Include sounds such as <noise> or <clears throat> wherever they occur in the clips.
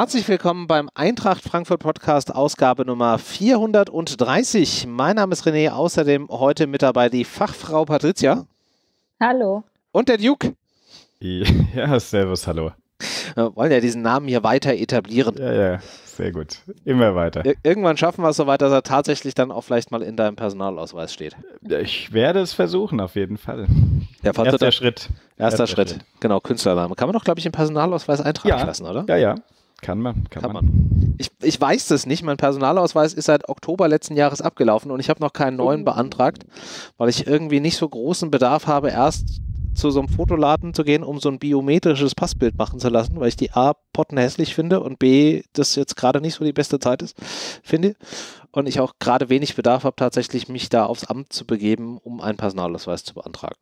Herzlich willkommen beim Eintracht Frankfurt Podcast, Ausgabe Nummer 430. Mein Name ist René, außerdem heute mit dabei die Fachfrau Patricia. Hallo. Und der Duke. <laughs> Ja, servus, hallo. Wir wollen ja diesen Namen hier weiter etablieren. Ja, ja, sehr gut. Immer weiter. Irgendwann schaffen wir es so weit, dass er tatsächlich dann auch vielleicht mal in deinem Personalausweis steht. Ich werde es versuchen, auf jeden Fall. Ja, erster, Schritt. Erster, erster Schritt. Schritt. Genau, Künstlername. Kann man doch, glaube ich, im Personalausweis eintragen ja. lassen, oder? Ja, ja. Kann man, kann, kann man. man. Ich, ich weiß das nicht. Mein Personalausweis ist seit Oktober letzten Jahres abgelaufen und ich habe noch keinen neuen oh. beantragt, weil ich irgendwie nicht so großen Bedarf habe, erst zu so einem Fotoladen zu gehen, um so ein biometrisches Passbild machen zu lassen, weil ich die A potten hässlich finde und B, das jetzt gerade nicht so die beste Zeit ist, finde. Und ich auch gerade wenig Bedarf habe, tatsächlich mich da aufs Amt zu begeben, um einen Personalausweis zu beantragen.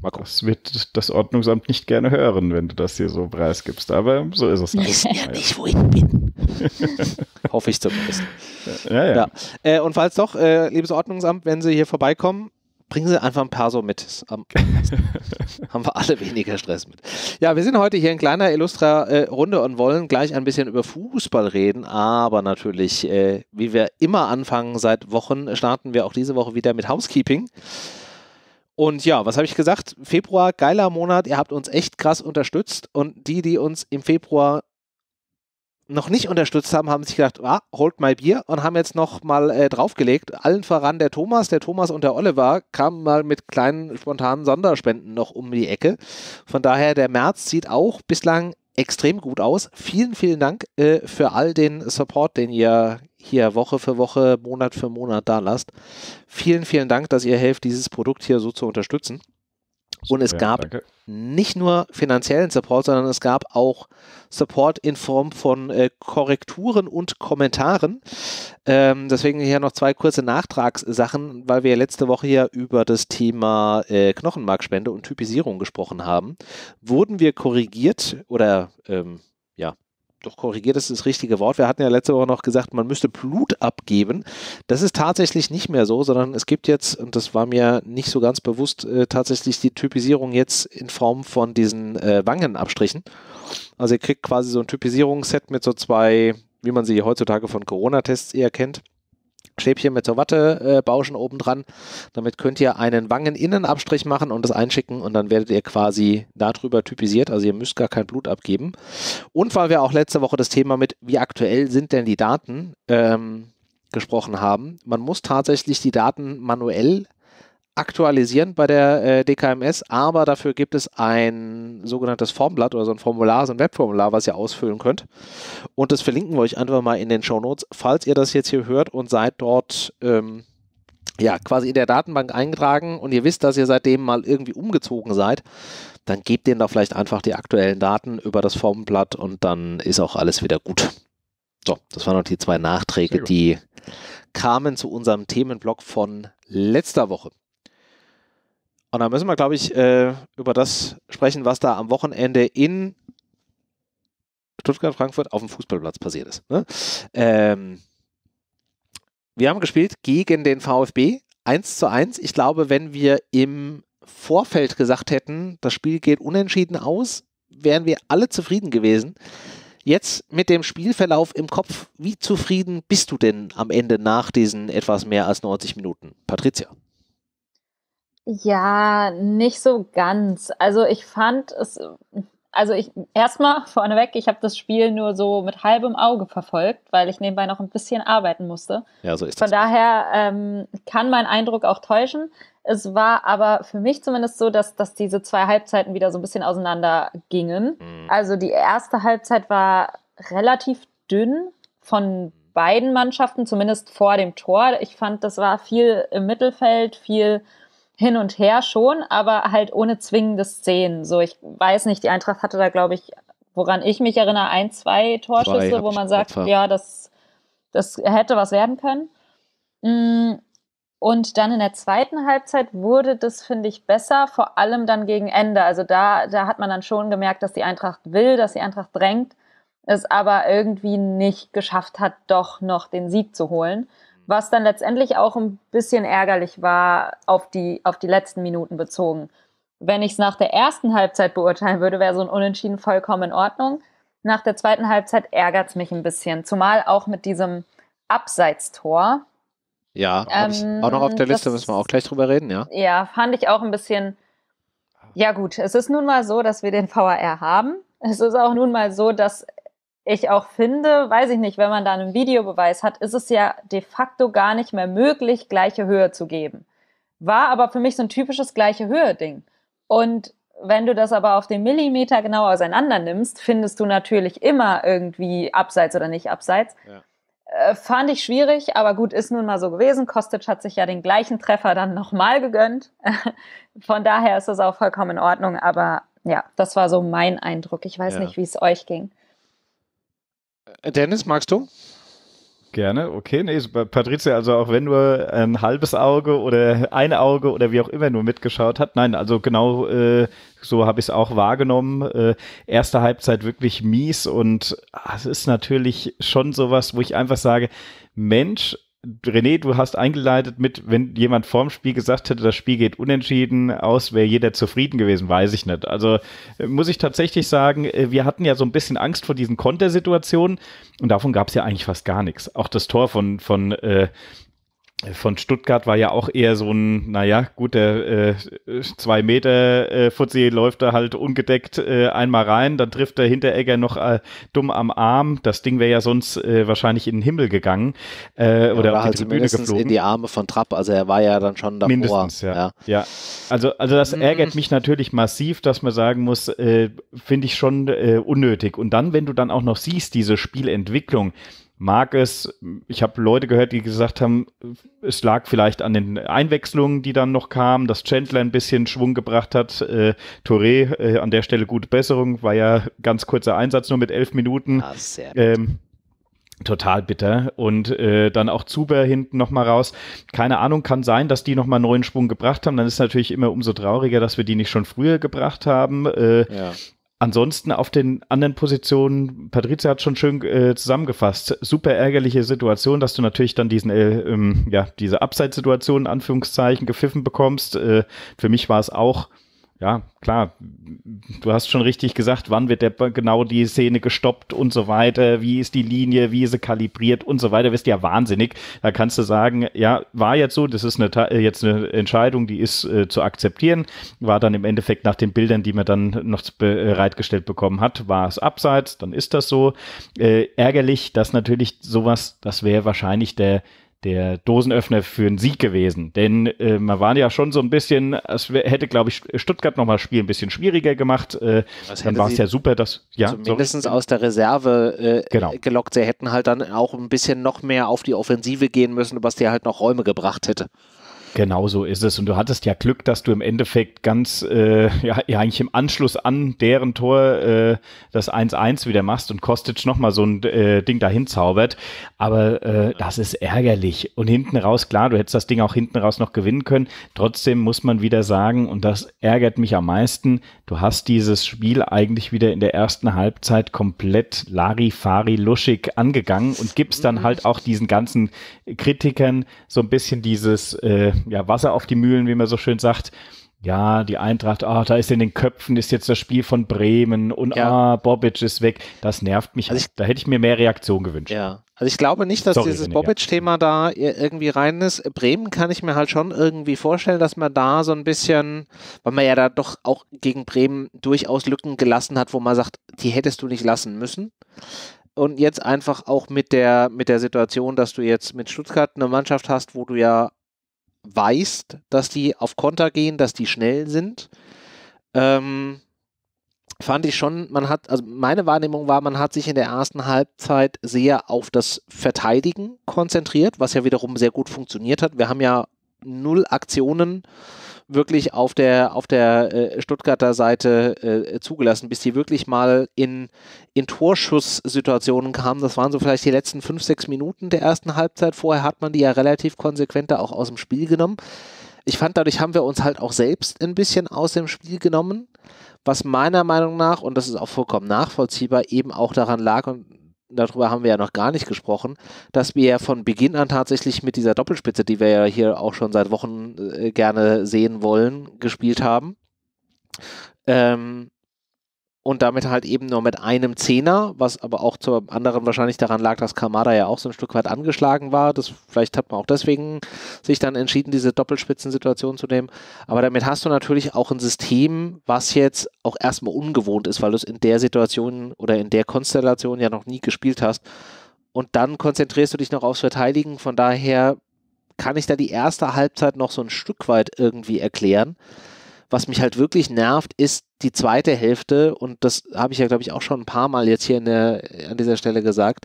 Marco. Das wird das Ordnungsamt nicht gerne hören, wenn du das hier so preisgibst. Aber so ist es. Halt. Ich weiß ja nicht, wo ich bin. <laughs> Hoffe ich zumindest. Ja, ja. ja. Äh, und falls doch, äh, liebes Ordnungsamt, wenn Sie hier vorbeikommen, bringen Sie einfach ein paar so mit. Am, <laughs> haben wir alle weniger Stress mit. Ja, wir sind heute hier in kleiner Illustra-Runde äh, und wollen gleich ein bisschen über Fußball reden. Aber natürlich, äh, wie wir immer anfangen seit Wochen, starten wir auch diese Woche wieder mit Housekeeping. Und ja, was habe ich gesagt? Februar, geiler Monat. Ihr habt uns echt krass unterstützt. Und die, die uns im Februar noch nicht unterstützt haben, haben sich gedacht, ah, holt mal Bier und haben jetzt noch mal äh, draufgelegt. Allen voran der Thomas, der Thomas und der Oliver kamen mal mit kleinen spontanen Sonderspenden noch um die Ecke. Von daher, der März sieht auch bislang extrem gut aus. Vielen, vielen Dank äh, für all den Support, den ihr hier Woche für Woche, Monat für Monat da lasst. Vielen, vielen Dank, dass ihr helft, dieses Produkt hier so zu unterstützen. Und es ja, gab danke. nicht nur finanziellen Support, sondern es gab auch Support in Form von äh, Korrekturen und Kommentaren. Ähm, deswegen hier noch zwei kurze Nachtragssachen, weil wir letzte Woche ja über das Thema äh, Knochenmarkspende und Typisierung gesprochen haben. Wurden wir korrigiert oder ähm, doch korrigiert ist das richtige Wort. Wir hatten ja letzte Woche noch gesagt, man müsste Blut abgeben. Das ist tatsächlich nicht mehr so, sondern es gibt jetzt, und das war mir nicht so ganz bewusst, äh, tatsächlich die Typisierung jetzt in Form von diesen äh, Wangenabstrichen. Also ihr kriegt quasi so ein Typisierungsset mit so zwei, wie man sie heutzutage von Corona-Tests eher kennt. Stäbchen mit so Wattebauschen äh, oben dran. Damit könnt ihr einen Wangeninnenabstrich machen und das einschicken und dann werdet ihr quasi darüber typisiert. Also ihr müsst gar kein Blut abgeben. Und weil wir auch letzte Woche das Thema mit, wie aktuell sind denn die Daten ähm, gesprochen haben, man muss tatsächlich die Daten manuell aktualisieren bei der äh, DKMS, aber dafür gibt es ein sogenanntes Formblatt oder so ein Formular, so ein Webformular, was ihr ausfüllen könnt. Und das verlinken wir euch einfach mal in den Show Notes, falls ihr das jetzt hier hört und seid dort ähm, ja quasi in der Datenbank eingetragen und ihr wisst, dass ihr seitdem mal irgendwie umgezogen seid, dann gebt denen da vielleicht einfach die aktuellen Daten über das Formblatt und dann ist auch alles wieder gut. So, das waren noch die zwei Nachträge, die kamen zu unserem Themenblock von letzter Woche. Und da müssen wir, glaube ich, äh, über das sprechen, was da am Wochenende in Stuttgart, Frankfurt auf dem Fußballplatz passiert ist. Ne? Ähm, wir haben gespielt gegen den VfB 1 zu 1. Ich glaube, wenn wir im Vorfeld gesagt hätten, das Spiel geht unentschieden aus, wären wir alle zufrieden gewesen. Jetzt mit dem Spielverlauf im Kopf, wie zufrieden bist du denn am Ende nach diesen etwas mehr als 90 Minuten? Patricia. Ja, nicht so ganz. Also ich fand es, also ich erstmal <laughs> vorneweg, ich habe das Spiel nur so mit halbem Auge verfolgt, weil ich nebenbei noch ein bisschen arbeiten musste. Ja, so ist Von das. daher ähm, kann mein Eindruck auch täuschen. Es war aber für mich zumindest so, dass, dass diese zwei Halbzeiten wieder so ein bisschen auseinander gingen. Mhm. Also die erste Halbzeit war relativ dünn von beiden Mannschaften, zumindest vor dem Tor. Ich fand, das war viel im Mittelfeld, viel hin und her schon, aber halt ohne zwingende Szenen. So, ich weiß nicht, die Eintracht hatte da, glaube ich, woran ich mich erinnere, ein, zwei Torschüsse, zwei, wo man sagt, Opfer. ja, das, das hätte was werden können. Mm, und dann in der zweiten Halbzeit wurde das, finde ich, besser, vor allem dann gegen Ende. Also da, da hat man dann schon gemerkt, dass die Eintracht will, dass die Eintracht drängt, es aber irgendwie nicht geschafft hat, doch noch den Sieg zu holen was dann letztendlich auch ein bisschen ärgerlich war auf die, auf die letzten Minuten bezogen. Wenn ich es nach der ersten Halbzeit beurteilen würde, wäre so ein Unentschieden vollkommen in Ordnung. Nach der zweiten Halbzeit ärgert es mich ein bisschen, zumal auch mit diesem Abseitstor. Ja, ähm, auch noch auf der Liste, das, müssen wir auch gleich drüber reden, ja. Ja, fand ich auch ein bisschen. Ja, gut, es ist nun mal so, dass wir den VAR haben. Es ist auch nun mal so, dass ich auch finde, weiß ich nicht, wenn man da einen Videobeweis hat, ist es ja de facto gar nicht mehr möglich, gleiche Höhe zu geben. War aber für mich so ein typisches gleiche Höhe-Ding. Und wenn du das aber auf den Millimeter genau auseinander nimmst, findest du natürlich immer irgendwie abseits oder nicht abseits. Ja. Äh, fand ich schwierig, aber gut, ist nun mal so gewesen. Kostic hat sich ja den gleichen Treffer dann nochmal gegönnt. <laughs> Von daher ist das auch vollkommen in Ordnung. Aber ja, das war so mein Eindruck. Ich weiß ja. nicht, wie es euch ging. Äh, Dennis, magst du? Gerne, okay. Nee, Patricia, also auch wenn nur ein halbes Auge oder ein Auge oder wie auch immer nur mitgeschaut hat. Nein, also genau äh, so habe ich es auch wahrgenommen. Äh, erste Halbzeit wirklich mies und ach, es ist natürlich schon sowas, wo ich einfach sage, Mensch, René, du hast eingeleitet mit, wenn jemand vorm Spiel gesagt hätte, das Spiel geht unentschieden aus, wäre jeder zufrieden gewesen, weiß ich nicht. Also äh, muss ich tatsächlich sagen, äh, wir hatten ja so ein bisschen Angst vor diesen Kontersituationen und davon gab es ja eigentlich fast gar nichts. Auch das Tor von, von äh, von Stuttgart war ja auch eher so ein, naja, gut, der äh, zwei Meter äh, Fuzzi läuft da halt ungedeckt äh, einmal rein, dann trifft der Hinteregger noch äh, dumm am Arm. Das Ding wäre ja sonst äh, wahrscheinlich in den Himmel gegangen äh, ja, oder war auf die halt Tribüne geflogen. in die Arme von Trapp, also er war ja dann schon davor. Mindestens, ja. ja. ja. Also, also das mhm. ärgert mich natürlich massiv, dass man sagen muss, äh, finde ich schon äh, unnötig. Und dann, wenn du dann auch noch siehst, diese Spielentwicklung, mag es, ich habe Leute gehört, die gesagt haben, es lag vielleicht an den Einwechslungen, die dann noch kamen, dass Chandler ein bisschen Schwung gebracht hat. Äh, Touré, äh, an der Stelle gute Besserung, war ja ganz kurzer Einsatz nur mit elf Minuten. Ah, ähm, total bitter. Und äh, dann auch Zuber hinten nochmal raus. Keine Ahnung, kann sein, dass die nochmal neuen Schwung gebracht haben. Dann ist natürlich immer umso trauriger, dass wir die nicht schon früher gebracht haben. Äh, ja. Ansonsten auf den anderen Positionen, Patricia hat schon schön äh, zusammengefasst, super ärgerliche Situation, dass du natürlich dann diesen, äh, ähm, ja, diese Abseitssituation in Anführungszeichen gepfiffen bekommst. Äh, für mich war es auch ja, klar, du hast schon richtig gesagt, wann wird der, genau die Szene gestoppt und so weiter, wie ist die Linie, wie ist sie kalibriert und so weiter, wirst ja wahnsinnig. Da kannst du sagen, ja, war jetzt so, das ist eine, äh, jetzt eine Entscheidung, die ist äh, zu akzeptieren, war dann im Endeffekt nach den Bildern, die man dann noch äh, bereitgestellt bekommen hat, war es abseits, dann ist das so. Äh, ärgerlich, dass natürlich sowas, das wäre wahrscheinlich der der Dosenöffner für einen Sieg gewesen. Denn äh, man war ja schon so ein bisschen, es hätte, glaube ich, Stuttgart nochmal das Spiel ein bisschen schwieriger gemacht. Äh, dann war es ja super, dass. Ja, so mindestens aus der Reserve äh, genau. gelockt. Sie hätten halt dann auch ein bisschen noch mehr auf die Offensive gehen müssen, was dir halt noch Räume gebracht hätte. Genau so ist es. Und du hattest ja Glück, dass du im Endeffekt ganz, äh, ja, ja eigentlich im Anschluss an deren Tor äh, das 1-1 wieder machst und Kostic nochmal so ein äh, Ding dahin zaubert. Aber äh, das ist ärgerlich. Und hinten raus, klar, du hättest das Ding auch hinten raus noch gewinnen können. Trotzdem muss man wieder sagen, und das ärgert mich am meisten, Du hast dieses Spiel eigentlich wieder in der ersten Halbzeit komplett Larifari luschig angegangen und gibst dann halt auch diesen ganzen Kritikern so ein bisschen dieses äh, ja, Wasser auf die Mühlen, wie man so schön sagt ja, die Eintracht, oh, da ist in den Köpfen, ist jetzt das Spiel von Bremen und ja. ah, Bobic ist weg. Das nervt mich. Also ich, da hätte ich mir mehr Reaktion gewünscht. Ja. Also ich glaube nicht, dass Sorry, dieses Bobic-Thema ja. da irgendwie rein ist. Bremen kann ich mir halt schon irgendwie vorstellen, dass man da so ein bisschen, weil man ja da doch auch gegen Bremen durchaus Lücken gelassen hat, wo man sagt, die hättest du nicht lassen müssen und jetzt einfach auch mit der, mit der Situation, dass du jetzt mit Stuttgart eine Mannschaft hast, wo du ja weißt, dass die auf Konter gehen, dass die schnell sind. Ähm, fand ich schon, man hat, also meine Wahrnehmung war, man hat sich in der ersten Halbzeit sehr auf das Verteidigen konzentriert, was ja wiederum sehr gut funktioniert hat. Wir haben ja null Aktionen äh, wirklich auf der, auf der äh, Stuttgarter Seite äh, zugelassen, bis die wirklich mal in, in Torschusssituationen kamen. Das waren so vielleicht die letzten fünf, sechs Minuten der ersten Halbzeit. Vorher hat man die ja relativ konsequenter auch aus dem Spiel genommen. Ich fand, dadurch haben wir uns halt auch selbst ein bisschen aus dem Spiel genommen, was meiner Meinung nach, und das ist auch vollkommen nachvollziehbar, eben auch daran lag, und darüber haben wir ja noch gar nicht gesprochen, dass wir ja von Beginn an tatsächlich mit dieser Doppelspitze, die wir ja hier auch schon seit Wochen äh, gerne sehen wollen, gespielt haben. Ähm, und damit halt eben nur mit einem Zehner, was aber auch zur anderen wahrscheinlich daran lag, dass Kamada ja auch so ein Stück weit angeschlagen war. Das, vielleicht hat man auch deswegen sich dann entschieden, diese Doppelspitzensituation zu nehmen. Aber damit hast du natürlich auch ein System, was jetzt auch erstmal ungewohnt ist, weil du es in der Situation oder in der Konstellation ja noch nie gespielt hast. Und dann konzentrierst du dich noch aufs Verteidigen. Von daher kann ich da die erste Halbzeit noch so ein Stück weit irgendwie erklären. Was mich halt wirklich nervt, ist die zweite Hälfte, und das habe ich ja, glaube ich, auch schon ein paar Mal jetzt hier der, an dieser Stelle gesagt,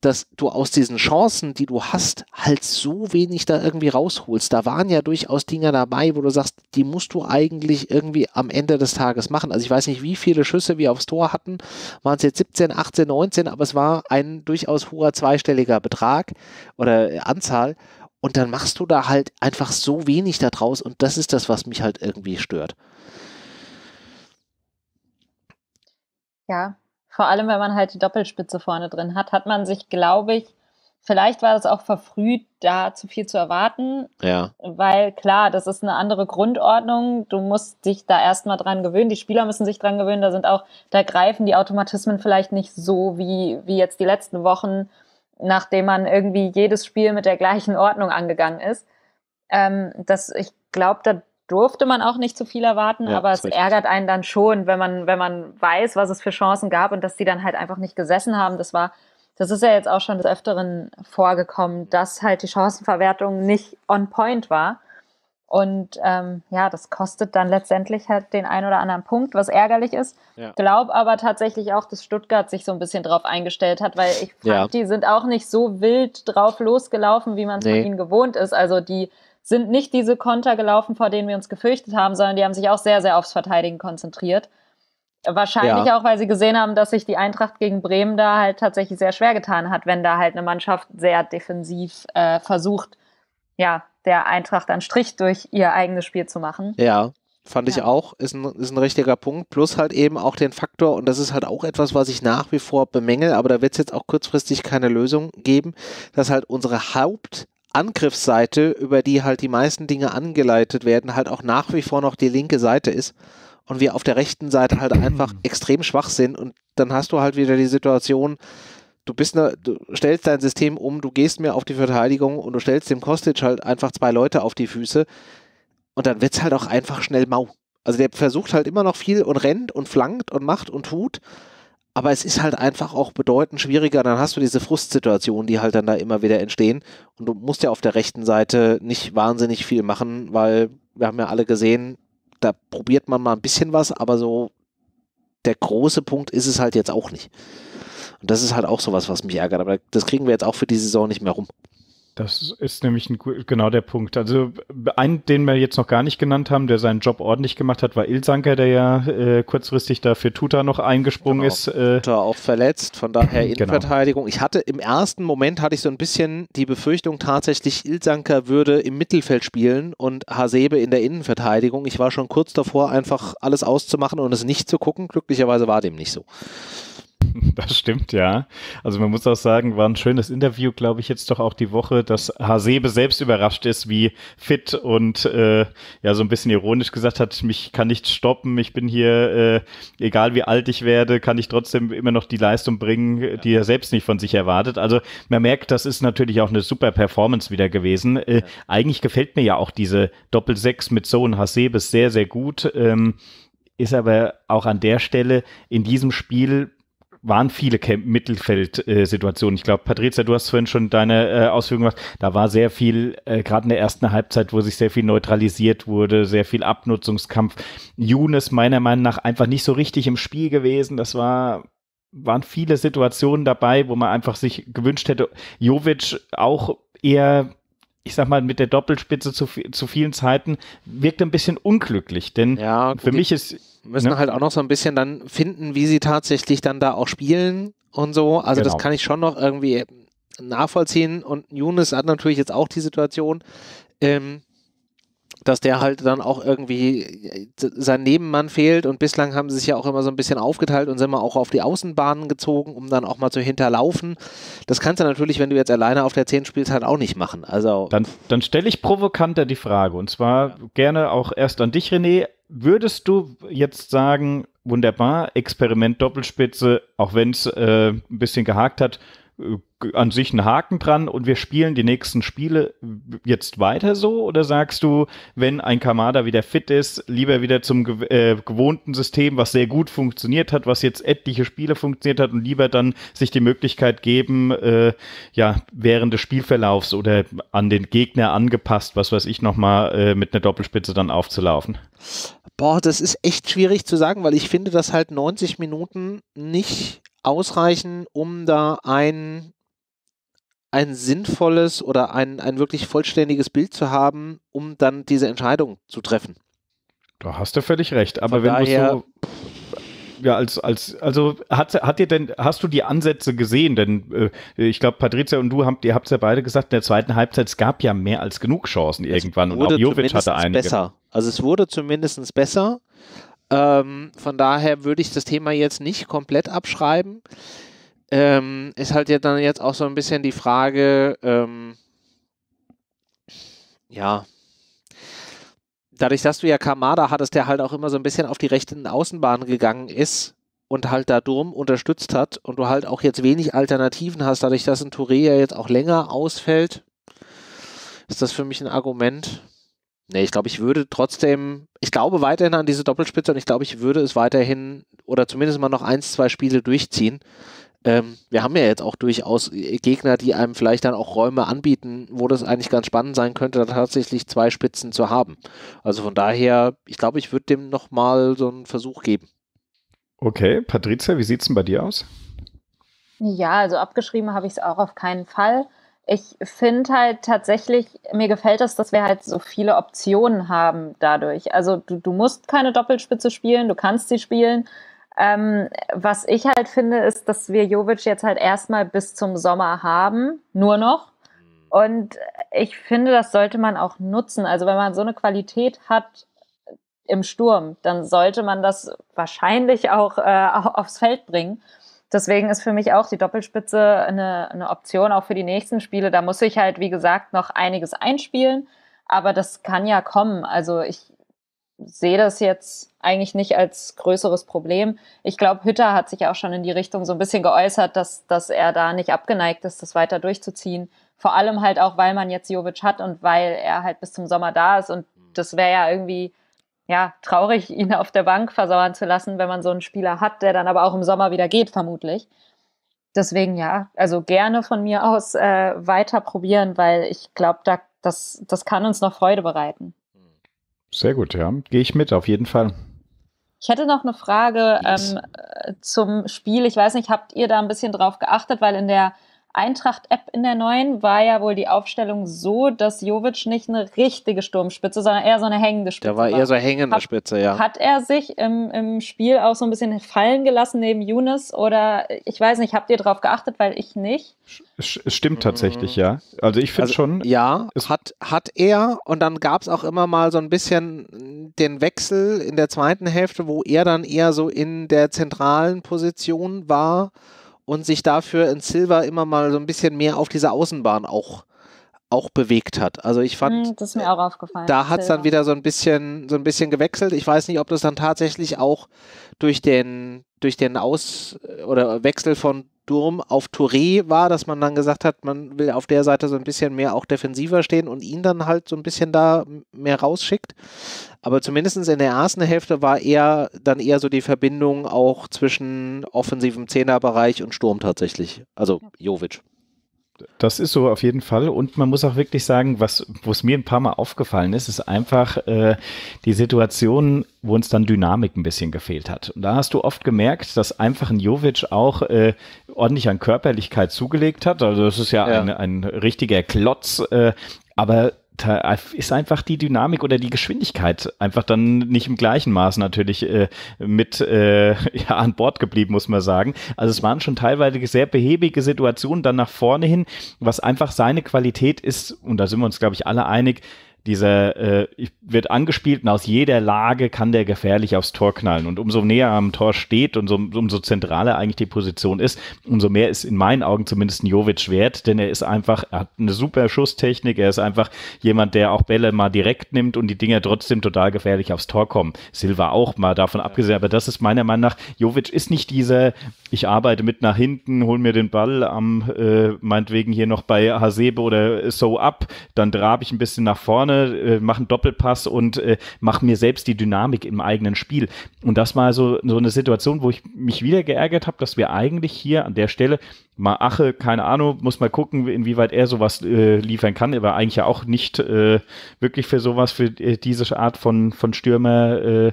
dass du aus diesen Chancen, die du hast, halt so wenig da irgendwie rausholst. Da waren ja durchaus Dinge dabei, wo du sagst, die musst du eigentlich irgendwie am Ende des Tages machen. Also ich weiß nicht, wie viele Schüsse wir aufs Tor hatten. Waren es jetzt 17, 18, 19, aber es war ein durchaus hoher zweistelliger Betrag oder Anzahl. Und dann machst du da halt einfach so wenig da draus und das ist das, was mich halt irgendwie stört. Ja, vor allem, wenn man halt die Doppelspitze vorne drin hat, hat man sich, glaube ich, vielleicht war das auch verfrüht, da zu viel zu erwarten. Ja. Weil klar, das ist eine andere Grundordnung. Du musst dich da erstmal dran gewöhnen. Die Spieler müssen sich dran gewöhnen. Da sind auch, da greifen die Automatismen vielleicht nicht so wie, wie jetzt die letzten Wochen nachdem man irgendwie jedes Spiel mit der gleichen Ordnung angegangen ist. Ähm, das, ich glaube, da durfte man auch nicht zu viel erwarten, ja, aber es ärgert einen dann schon, wenn man, wenn man weiß, was es für Chancen gab und dass die dann halt einfach nicht gesessen haben. Das war, das ist ja jetzt auch schon des Öfteren vorgekommen, dass halt die Chancenverwertung nicht on point war. Und ähm, ja, das kostet dann letztendlich halt den einen oder anderen Punkt, was ärgerlich ist. Ja. Glaube aber tatsächlich auch, dass Stuttgart sich so ein bisschen drauf eingestellt hat, weil ich fand, ja. die sind auch nicht so wild drauf losgelaufen, wie man es nee. von ihnen gewohnt ist. Also die sind nicht diese Konter gelaufen, vor denen wir uns gefürchtet haben, sondern die haben sich auch sehr, sehr aufs Verteidigen konzentriert. Wahrscheinlich ja. auch, weil sie gesehen haben, dass sich die Eintracht gegen Bremen da halt tatsächlich sehr schwer getan hat, wenn da halt eine Mannschaft sehr defensiv äh, versucht, ja, der Eintracht einen Strich durch ihr eigenes Spiel zu machen. Ja. Fand ja. ich auch, ist ein, ist ein richtiger Punkt. Plus halt eben auch den Faktor, und das ist halt auch etwas, was ich nach wie vor bemängel, aber da wird es jetzt auch kurzfristig keine Lösung geben, dass halt unsere Haupt- Angriffsseite, über die halt die meisten Dinge angeleitet werden, halt auch nach wie vor noch die linke Seite ist und wir auf der rechten Seite halt einfach <clears throat> extrem schwach sind und dann hast du halt wieder die Situation, du bist ne, du stellst dein System um, du gehst mir auf die Verteidigung und du stellst dem Kostic halt einfach zwei Leute auf die Füße und dann wird es halt auch einfach schnell mau. Also der versucht halt immer noch viel und rennt und flankt und macht und tut, aber es ist halt einfach auch bedeutend schwieriger. Dann hast du diese Frustsituationen, die halt dann da immer wieder entstehen und du musst ja auf der rechten Seite nicht wahnsinnig viel machen, weil wir haben ja alle gesehen, da probiert man mal ein bisschen was, aber so der große Punkt ist es halt jetzt auch nicht. Und das ist halt auch sowas, was mich ärgert. Aber das kriegen wir jetzt auch für die Saison nicht mehr rum. Das ist nämlich ein, genau der Punkt. Also einen, den wir jetzt noch gar nicht genannt haben, der seinen Job ordentlich gemacht hat, war Ilsanker, der ja äh, kurzfristig da für Tuta noch eingesprungen genau. ist. Äh, Tuta auch verletzt, von daher genau. Innenverteidigung. Genau. Ich hatte im ersten Moment hatte ich so ein bisschen die Befürchtung, tatsächlich Ilsanker würde im Mittelfeld spielen und Hasebe in der Innenverteidigung. Ich war schon kurz davor, einfach alles auszumachen und es nicht zu gucken. Glücklicherweise war dem nicht so. <laughs> Das stimmt, ja. Also man muss auch sagen, war ein schönes Interview, glaube ich, jetzt doch auch die Woche, dass Hasebe selbst überrascht ist, wie fit und äh, ja, so ein bisschen ironisch gesagt hat, mich kann nichts stoppen, ich bin hier, äh, egal wie alt ich werde, kann ich trotzdem immer noch die Leistung bringen, die er selbst nicht von sich erwartet. Also man merkt, das ist natürlich auch eine super Performance wieder gewesen. Äh, ja. Eigentlich gefällt mir ja auch diese Doppel-Sechs mit und Hasebe sehr, sehr gut. Ähm, ist aber auch an der Stelle in diesem Spiel waren viele Mittelfeld-Situationen. Äh, Mittelfeldsituationen. Ich glaube, Patrizia, du hast vorhin schon deine äh, Ausführungen gemacht. Da war sehr viel, äh, gerade in der ersten Halbzeit, wo sich sehr viel neutralisiert wurde, sehr viel Abnutzungskampf. Younes meiner Meinung nach einfach nicht so richtig im Spiel gewesen. Das war waren viele Situationen dabei, wo man einfach sich gewünscht hätte, Jovic auch eher ich sag mal, mit der Doppelspitze zu, zu vielen Zeiten wirkte ein bisschen unglücklich, denn ja, für mich ist Müssen ne? halt auch noch so ein bisschen dann finden, wie sie tatsächlich dann da auch spielen und so. Also genau. das kann ich schon noch irgendwie nachvollziehen. Und Younes hat natürlich jetzt auch die Situation, ähm, dass der halt dann auch irgendwie äh, sein Nebenmann fehlt und bislang haben sie sich ja auch immer so ein bisschen aufgeteilt und sind mal auch auf die Außenbahnen gezogen, um dann auch mal zu hinterlaufen. Das kannst du natürlich, wenn du jetzt alleine auf der 10 spielst, halt auch nicht machen. Also dann, dann stelle ich provokanter die Frage und zwar ja. gerne auch erst an dich, René. Würdest du jetzt sagen, wunderbar, Experiment Doppelspitze, auch wenn es äh, ein bisschen gehakt hat, äh, an sich einen Haken dran und wir spielen die nächsten Spiele jetzt weiter so? Oder sagst du, wenn ein Kamada wieder fit ist, lieber wieder zum gew äh, gewohnten System, was sehr gut funktioniert hat, was jetzt etliche Spiele funktioniert hat und lieber dann sich die Möglichkeit geben, äh, ja, während des Spielverlaufs oder an den Gegner angepasst, was weiß ich, nochmal äh, mit einer Doppelspitze dann aufzulaufen? Boah, das ist echt schwierig zu sagen, weil ich finde, dass halt 90 Minuten nicht ausreichen, um da ein ein sinnvolles oder ein, ein wirklich vollständiges Bild zu haben, um dann diese Entscheidung zu treffen. Da hast du völlig recht. Aber Von wenn du so ja, als, als, also hat, hat dir denn, hast du die Ansätze gesehen? Denn äh, ich glaube, Patricia und du habt, ihr habt ja beide gesagt, in der zweiten Halbzeit es gab ja mehr als genug Chancen irgendwann und auch Jovic hatte einige. Besser. Also es wurde zumindest besser. Ähm, von daher würde ich das Thema jetzt nicht komplett abschreiben ähm, ist halt ja dann jetzt auch so ein bisschen die Frage, ähm, ja, dadurch, dass du ja Kamada hattest, der halt auch immer so ein bisschen auf die rechten Außenbahn gegangen ist und halt da Durm unterstützt hat und du halt auch jetzt wenig Alternativen hast, dadurch, dass ein Touré ja jetzt auch länger ausfällt, ist das für mich ein Argument. Nee, ich glaube, ich würde trotzdem, ich glaube weiterhin an diese Doppelspitze und ich glaube, ich würde es weiterhin oder zumindest mal noch eins, zwei Spiele durchziehen ähm, wir haben ja jetzt auch durchaus äh, Gegner, die einem vielleicht dann auch Räume anbieten, wo das eigentlich ganz spannend sein könnte, da tatsächlich zwei Spitzen zu haben. Also von daher, ich glaube, ich würde dem nochmal so einen Versuch geben. Okay, Patricia, wie sieht es denn bei dir aus? Ja, also abgeschrieben habe ich es auch auf keinen Fall. Ich finde halt tatsächlich, mir gefällt es, dass wir halt so viele Optionen haben dadurch. Also du, du musst keine Doppelspitze spielen, du kannst sie spielen ähm, was ich halt finde, ist, dass wir Jovic jetzt halt erstmal bis zum Sommer haben, nur noch. Und ich finde, das sollte man auch nutzen. Also wenn man so eine Qualität hat im Sturm, dann sollte man das wahrscheinlich auch äh, aufs Feld bringen. Deswegen ist für mich auch die Doppelspitze eine, eine Option, auch für die nächsten Spiele. Da muss ich halt, wie gesagt, noch einiges einspielen. Aber das kann ja kommen. Also ich sehe das jetzt eigentlich nicht als größeres Problem. Ich glaube, Hütter hat sich auch schon in die Richtung so ein bisschen geäußert, dass, dass er da nicht abgeneigt ist, das weiter durchzuziehen. Vor allem halt auch, weil man jetzt Jovic hat und weil er halt bis zum Sommer da ist. Und mhm. das wäre ja irgendwie ja, traurig, ihn auf der Bank versauern zu lassen, wenn man so einen Spieler hat, der dann aber auch im Sommer wieder geht, vermutlich. Deswegen ja, also gerne von mir aus äh, weiter probieren, weil ich glaube, da, das, das kann uns noch Freude bereiten. Sehr gut, ja. Gehe ich mit, auf jeden Fall. Ich hätte noch eine Frage yes. ähm, äh, zum Spiel. Ich weiß nicht, habt ihr da ein bisschen drauf geachtet, weil in der Eintracht-App in der neuen war ja wohl die Aufstellung so, dass Jovic nicht eine richtige Sturmspitze, sondern eher so eine hängende Spitze. war. Der war, eher so eine hängende hat, Spitze, ja. Hat er sich im, im Spiel auch so ein bisschen fallen gelassen neben Younes oder ich weiß nicht, habt ihr darauf geachtet, weil ich nicht? Es stimmt tatsächlich, mhm. ja. Also ich finde also, schon. Ja, hat, hat er und dann gab es auch immer mal so ein bisschen den Wechsel in der zweiten Hälfte, wo er dann eher so in der zentralen Position war und sich dafür in Silva immer mal so ein bisschen mehr auf diese Außenbahn auch auch bewegt hat. Also ich fand, hm, das ist mir äh, auch aufgefallen. Da hat es dann wieder so ein bisschen, so ein bisschen gewechselt. Ich weiß nicht, ob das dann tatsächlich auch durch den, durch den Aus- oder Wechsel von Sturm auf Touré war, dass man dann gesagt hat, man will auf der Seite so ein bisschen mehr auch defensiver stehen und ihn dann halt so ein bisschen da mehr rausschickt. Aber zumindest in der ersten Hälfte war eher dann eher so die Verbindung auch zwischen offensivem Zehnerbereich und Sturm tatsächlich. Also Jovic. Das ist so auf jeden Fall. Und man muss auch wirklich sagen, was, es mir ein paar Mal aufgefallen ist, ist einfach äh, die Situation, wo uns dann Dynamik ein bisschen gefehlt hat. Und da hast du oft gemerkt, dass einfach ein Jovic auch äh, ordentlich an Körperlichkeit zugelegt hat. Also das ist ja, ja. Ein, ein richtiger Klotz. Äh, aber äh, ist einfach die Dynamik oder die Geschwindigkeit einfach dann nicht im gleichen Maß natürlich äh, mit äh, <laughs> ja, an Bord geblieben, muss man sagen. Also es waren schon teilweise sehr behäbige Situationen dann nach vorne hin, was einfach seine Qualität ist, und da sind wir uns, glaube ich, alle einig, dieser äh, wird angespielt und aus jeder Lage kann der gefährlich aufs Tor knallen. Und umso näher am Tor steht und so, umso zentraler eigentlich die Position ist, umso mehr ist in meinen Augen zumindest Jovic wert, denn er ist einfach, er hat eine super Schusstechnik, er ist einfach jemand, der auch Bälle mal direkt nimmt und die Dinger trotzdem total gefährlich aufs Tor kommen. Silva auch mal davon ja. abgesehen, aber das ist meiner Meinung nach, Jovic ist nicht dieser, ich arbeite mit nach hinten, hol mir den Ball am, äh, meinetwegen hier noch bei Hasebe oder so ab, dann trabe ich ein bisschen nach vorne vorne, äh, mache einen Doppelpass und äh, mache mir selbst die Dynamik im eigenen Spiel. Und das war so, so eine Situation, wo ich mich wieder geärgert habe, dass wir eigentlich hier an der Stelle mal Ache, keine Ahnung, muss mal gucken, inwieweit er sowas äh, liefern kann. Er war eigentlich ja auch nicht äh, wirklich für sowas, für äh, diese Art von, von Stürmer äh,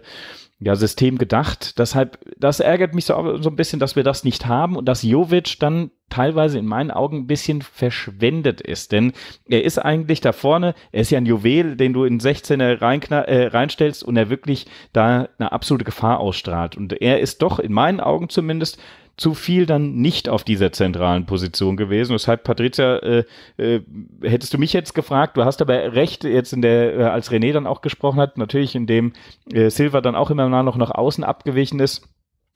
ja, System gedacht. Deshalb, das ärgert mich so, so ein bisschen, dass wir das nicht haben und dass Jovic dann teilweise in meinen Augen ein bisschen verschwendet ist. Denn er ist eigentlich da vorne, er ist ja ein Juwel, den du in 16er rein, äh, reinstellst und er wirklich da eine absolute Gefahr ausstrahlt. Und er ist doch, in meinen Augen zumindest, zu viel dann nicht auf dieser zentralen Position gewesen. Deshalb, Patricia, äh, äh, hättest du mich jetzt gefragt, du hast aber recht, jetzt in der, äh, als René dann auch gesprochen hat, natürlich, indem äh, Silva dann auch immer noch nach außen abgewichen ist.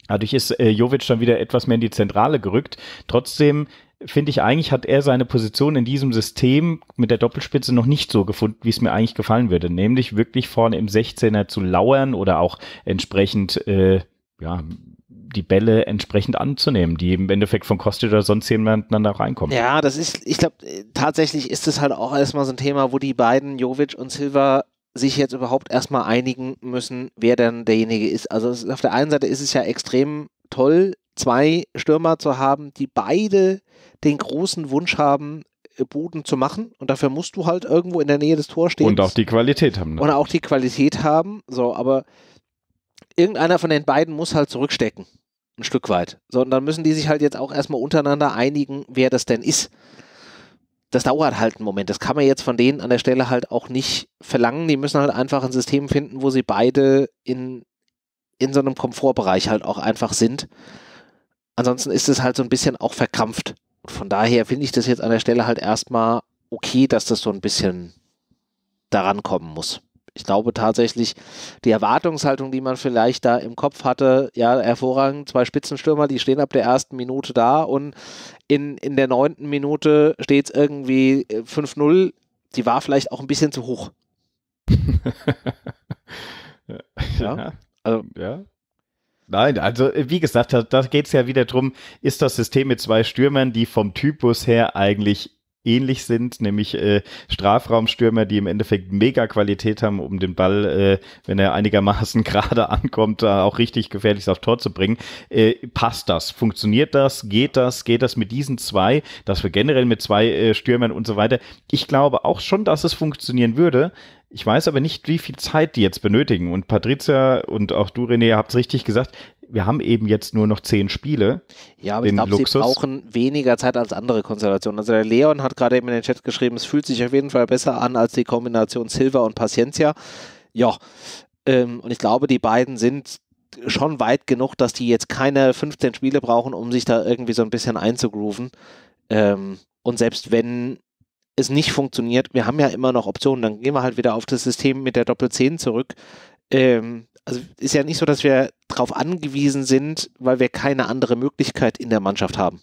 Dadurch ist äh, Jovic dann wieder etwas mehr in die Zentrale gerückt. Trotzdem finde ich eigentlich, hat er seine Position in diesem System mit der Doppelspitze noch nicht so gefunden, wie es mir eigentlich gefallen würde. Nämlich wirklich vorne im 16er zu lauern oder auch entsprechend, äh, ja, die Bälle entsprechend anzunehmen, die im Endeffekt von Kostic oder sonst jemanden da reinkommen. Ja, das ist, ich glaube, äh, tatsächlich ist es halt auch erstmal so ein Thema, wo die beiden, Jovic und Silva, sich jetzt überhaupt erstmal einigen müssen, wer denn derjenige ist. Also ist, auf der einen Seite ist es ja extrem toll, zwei Stürmer zu haben, die beide den großen Wunsch haben, äh, Boden zu machen. Und dafür musst du halt irgendwo in der Nähe des Tors stehen. Und auch die Qualität haben. Ne? Und auch die Qualität haben. So, aber irgendeiner von den beiden muss halt zurückstecken ein Stück weit. Sondern dann müssen die sich halt jetzt auch erstmal untereinander einigen, wer das denn ist. Das dauert halt einen Moment. Das kann man jetzt von denen an der Stelle halt auch nicht verlangen. Die müssen halt einfach ein System finden, wo sie beide in, in so einem Komfortbereich halt auch einfach sind. Ansonsten ist es halt so ein bisschen auch verkrampft. von daher finde ich das jetzt an der Stelle halt erstmal okay, dass das so ein bisschen daran kommen muss ich glaube tatsächlich, die Erwartungshaltung, die man vielleicht da im Kopf hatte, ja, hervorragend, zwei Spitzenstürmer, die stehen ab der ersten Minute da und in, in der neunten Minute steht es irgendwie 5-0, äh, die war vielleicht auch ein bisschen zu hoch. <laughs> ja. ja. Also, ja. Nein, also äh, wie gesagt, da, da geht es ja wieder darum, ist das System mit zwei Stürmern, die vom Typus her eigentlich ähnlich sind, nämlich äh, Strafraumstürmer, die im Endeffekt mega Qualität haben, um den Ball, äh, wenn er einigermaßen <laughs> gerade ankommt, da auch richtig gefährlich auf Tor zu bringen. Äh, passt das? Funktioniert das? Geht das? Geht das mit diesen zwei? Dass wir generell mit zwei äh, Stürmern und so weiter. Ich glaube auch schon, dass es funktionieren würde. Ich weiß aber nicht, wie viel Zeit die jetzt benötigen. Und Patricia und auch du, René, habt es richtig gesagt, wir haben eben jetzt nur noch zehn Spiele. Ja, aber ich glaube, sie brauchen weniger Zeit als andere Konstellationen. Also der Leon hat gerade eben in den Chat geschrieben, es fühlt sich auf jeden Fall besser an als die Kombination Silver und Paciencia. Ja, ähm, und ich glaube, die beiden sind schon weit genug, dass die jetzt keine 15 Spiele brauchen, um sich da irgendwie so ein bisschen einzugrooven. Ähm, und selbst wenn es nicht funktioniert, wir haben ja immer noch Optionen, dann gehen wir halt wieder auf das System mit der Doppel 10 zurück. Ähm, also ist ja nicht so, dass wir darauf angewiesen sind, weil wir keine andere Möglichkeit in der Mannschaft haben.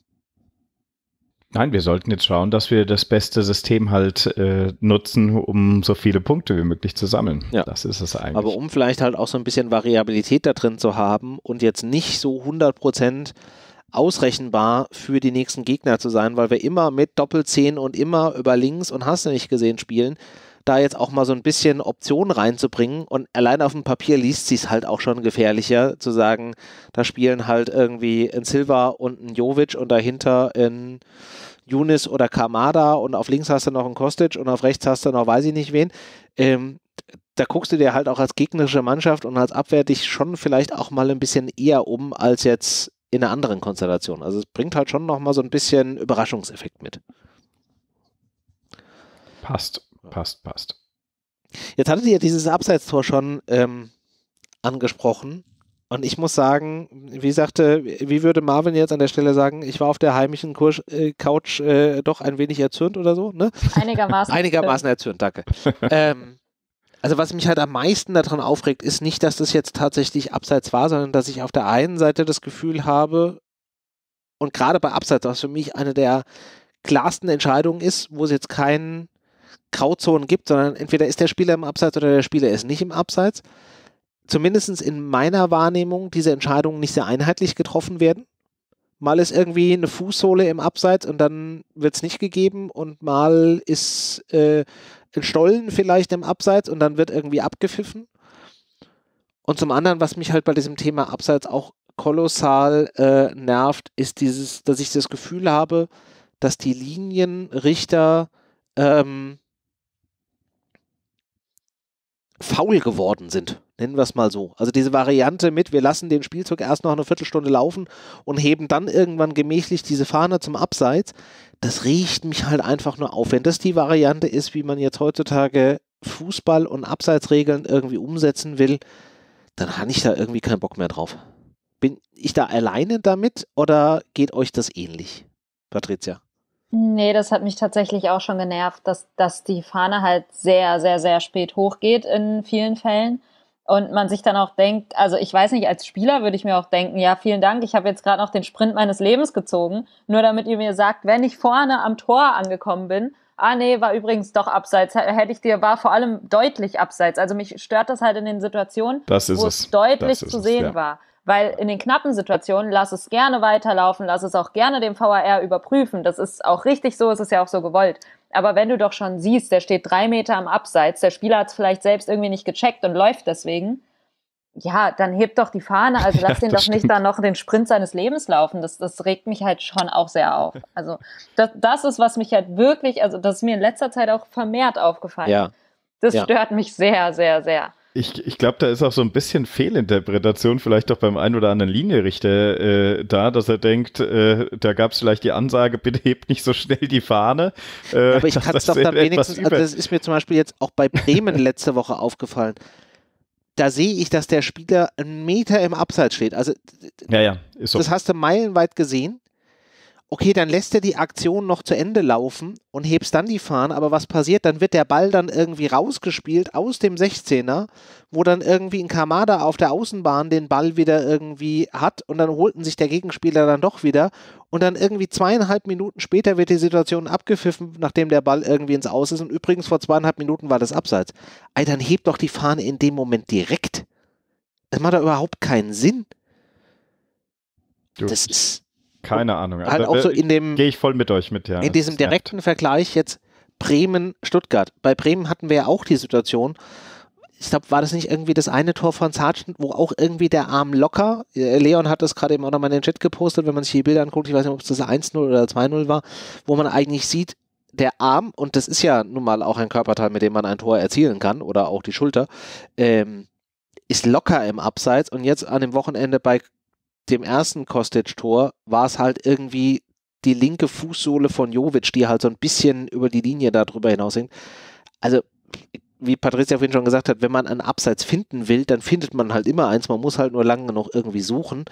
Nein, wir sollten jetzt schauen, dass wir das beste System halt äh, nutzen, um so viele Punkte wie möglich zu sammeln. Ja. Das ist es eigentlich. Aber um vielleicht halt auch so ein bisschen Variabilität da drin zu haben und jetzt nicht so 100% ausrechenbar für die nächsten Gegner zu sein, weil wir immer mit Doppelzehn und immer über links und hast du nicht gesehen spielen, da jetzt auch mal so ein bisschen Optionen reinzubringen. Und allein auf dem Papier liest sie es halt auch schon gefährlicher, zu sagen, da spielen halt irgendwie ein Silva und ein Jovic und dahinter ein Yunis oder Kamada und auf links hast du noch einen Kostic und auf rechts hast du noch weiß ich nicht wen. Ähm, da guckst du dir halt auch als gegnerische Mannschaft und als Abwehr dich schon vielleicht auch mal ein bisschen eher um als jetzt in einer anderen Konstellation. Also es bringt halt schon nochmal so ein bisschen Überraschungseffekt mit. Passt. Passt, passt. Jetzt hattet ihr dieses Abseitstor schon ähm, angesprochen. Und ich muss sagen, wie sagte, wie würde Marvin jetzt an der Stelle sagen, ich war auf der heimischen Kursch, äh, Couch äh, doch ein wenig erzürnt oder so, ne? Einigermaßen. <laughs> Einigermaßen erzürnt, danke. <laughs> ähm, also was mich halt am meisten daran aufregt, ist nicht, dass das jetzt tatsächlich abseits war, sondern dass ich auf der einen Seite das Gefühl habe, und gerade bei Abseits, was für mich eine der klarsten Entscheidungen ist, wo es jetzt keinen Grauzonen gibt, sondern entweder ist der Spieler im Abseits oder der Spieler ist nicht im Abseits. Zumindest in meiner Wahrnehmung diese Entscheidungen nicht sehr einheitlich getroffen werden. Mal ist irgendwie eine Fußsohle im Abseits und dann wird es nicht gegeben und mal ist äh, ein Stollen vielleicht im Abseits und dann wird irgendwie abgepfiffen. Und zum anderen, was mich halt bei diesem Thema Abseits auch kolossal äh, nervt, ist dieses, dass ich das Gefühl habe, dass die Linienrichter ähm, faul geworden sind. Nennen wir es mal so. Also diese Variante mit, wir lassen den Spielzug erst noch eine Viertelstunde laufen und heben dann irgendwann gemächlich diese Fahne zum Abseits, das riecht mich halt einfach nur auf. Wenn das die Variante ist, wie man jetzt heutzutage Fußball und Abseitsregeln irgendwie umsetzen will, dann habe ich da irgendwie keinen Bock mehr drauf. Bin ich da alleine damit oder geht euch das ähnlich? Patricia. Nee, das hat mich tatsächlich auch schon genervt, dass, dass die Fahne halt sehr, sehr, sehr spät hochgeht in vielen Fällen. Und man sich dann auch denkt, also ich weiß nicht, als Spieler würde ich mir auch denken, ja, vielen Dank, ich habe jetzt gerade noch den Sprint meines Lebens gezogen, nur damit ihr mir sagt, wenn ich vorne am Tor angekommen bin, ah nee, war übrigens doch abseits, hätte ich dir, war vor allem deutlich abseits. Also mich stört das halt in den Situationen, wo es, es deutlich ist zu es, sehen ja. war. Weil in den knappen Situationen lass es gerne weiterlaufen, lass es auch gerne dem VAR überprüfen. Das ist auch richtig so, es ist ja auch so gewollt. Aber wenn du doch schon siehst, der steht drei Meter am Abseits, der Spieler hat es vielleicht selbst irgendwie nicht gecheckt und läuft deswegen, ja, dann hebt doch die Fahne. Also <laughs> lass ja, den doch stimmt. nicht dann noch den Sprint seines Lebens laufen. Das, das regt mich halt schon auch sehr auf. Also das, das ist, was mich halt wirklich, also das ist mir in letzter Zeit auch vermehrt aufgefallen. Ja. Das ja. stört mich sehr, sehr, sehr. Ich, ich glaube, da ist auch so ein bisschen Fehlinterpretation vielleicht doch beim einen oder anderen Linienrichter äh, da, dass er denkt, äh, da gab es vielleicht die Ansage, <laughs> bitte hebt nicht so schnell die Fahne. Äh, aber ich kann es doch dann wenigstens, also das ist mir zum Beispiel jetzt auch bei Bremen <laughs> letzte Woche aufgefallen. Da sehe ich, dass der Spieler einen Meter im Abseits steht. Also, ja, ja, so. das hast du meilenweit gesehen okay, dann lässt er die Aktion noch zu Ende laufen und hebst dann die Fahne, aber was passiert? Dann wird der Ball dann irgendwie rausgespielt aus dem 16er, wo dann irgendwie ein Kamada auf der Außenbahn den Ball wieder irgendwie hat und dann holten sich der Gegenspieler dann doch wieder und dann irgendwie zweieinhalb Minuten später wird die Situation abgepfiffen, nachdem der Ball irgendwie ins Aus ist und übrigens vor zweieinhalb Minuten war das Abseits. Ey, dann heb doch die Fahne in dem Moment direkt. Das macht doch überhaupt keinen Sinn. Das ist keine Ahnung. Halt auch so in dem. Gehe ich voll mit euch mit, ja. In diesem direkten nett. Vergleich jetzt Bremen-Stuttgart. Bei Bremen hatten wir ja auch die Situation, ich glaube, war das nicht irgendwie das eine Tor von Sargent, wo auch irgendwie der Arm locker, äh, Leon hat das gerade eben auch nochmal in den Chat gepostet, wenn man sich die Bilder anguckt, ich weiß nicht, ob es das 1-0 oder 2-0 war, wo man eigentlich sieht, der Arm, und das ist ja nun mal auch ein Körperteil, mit dem man ein Tor erzielen kann, oder auch die Schulter, ähm, ist locker im Abseits und jetzt an dem Wochenende bei dem ersten Kostic-Tor war es halt irgendwie die linke Fußsohle von Jovic, die halt so ein bisschen über die Linie darüber hinaus hängt. Also, wie Patricia vorhin schon gesagt hat, wenn man einen Abseits finden will, dann findet man halt immer eins. Man muss halt nur lange genug irgendwie suchen.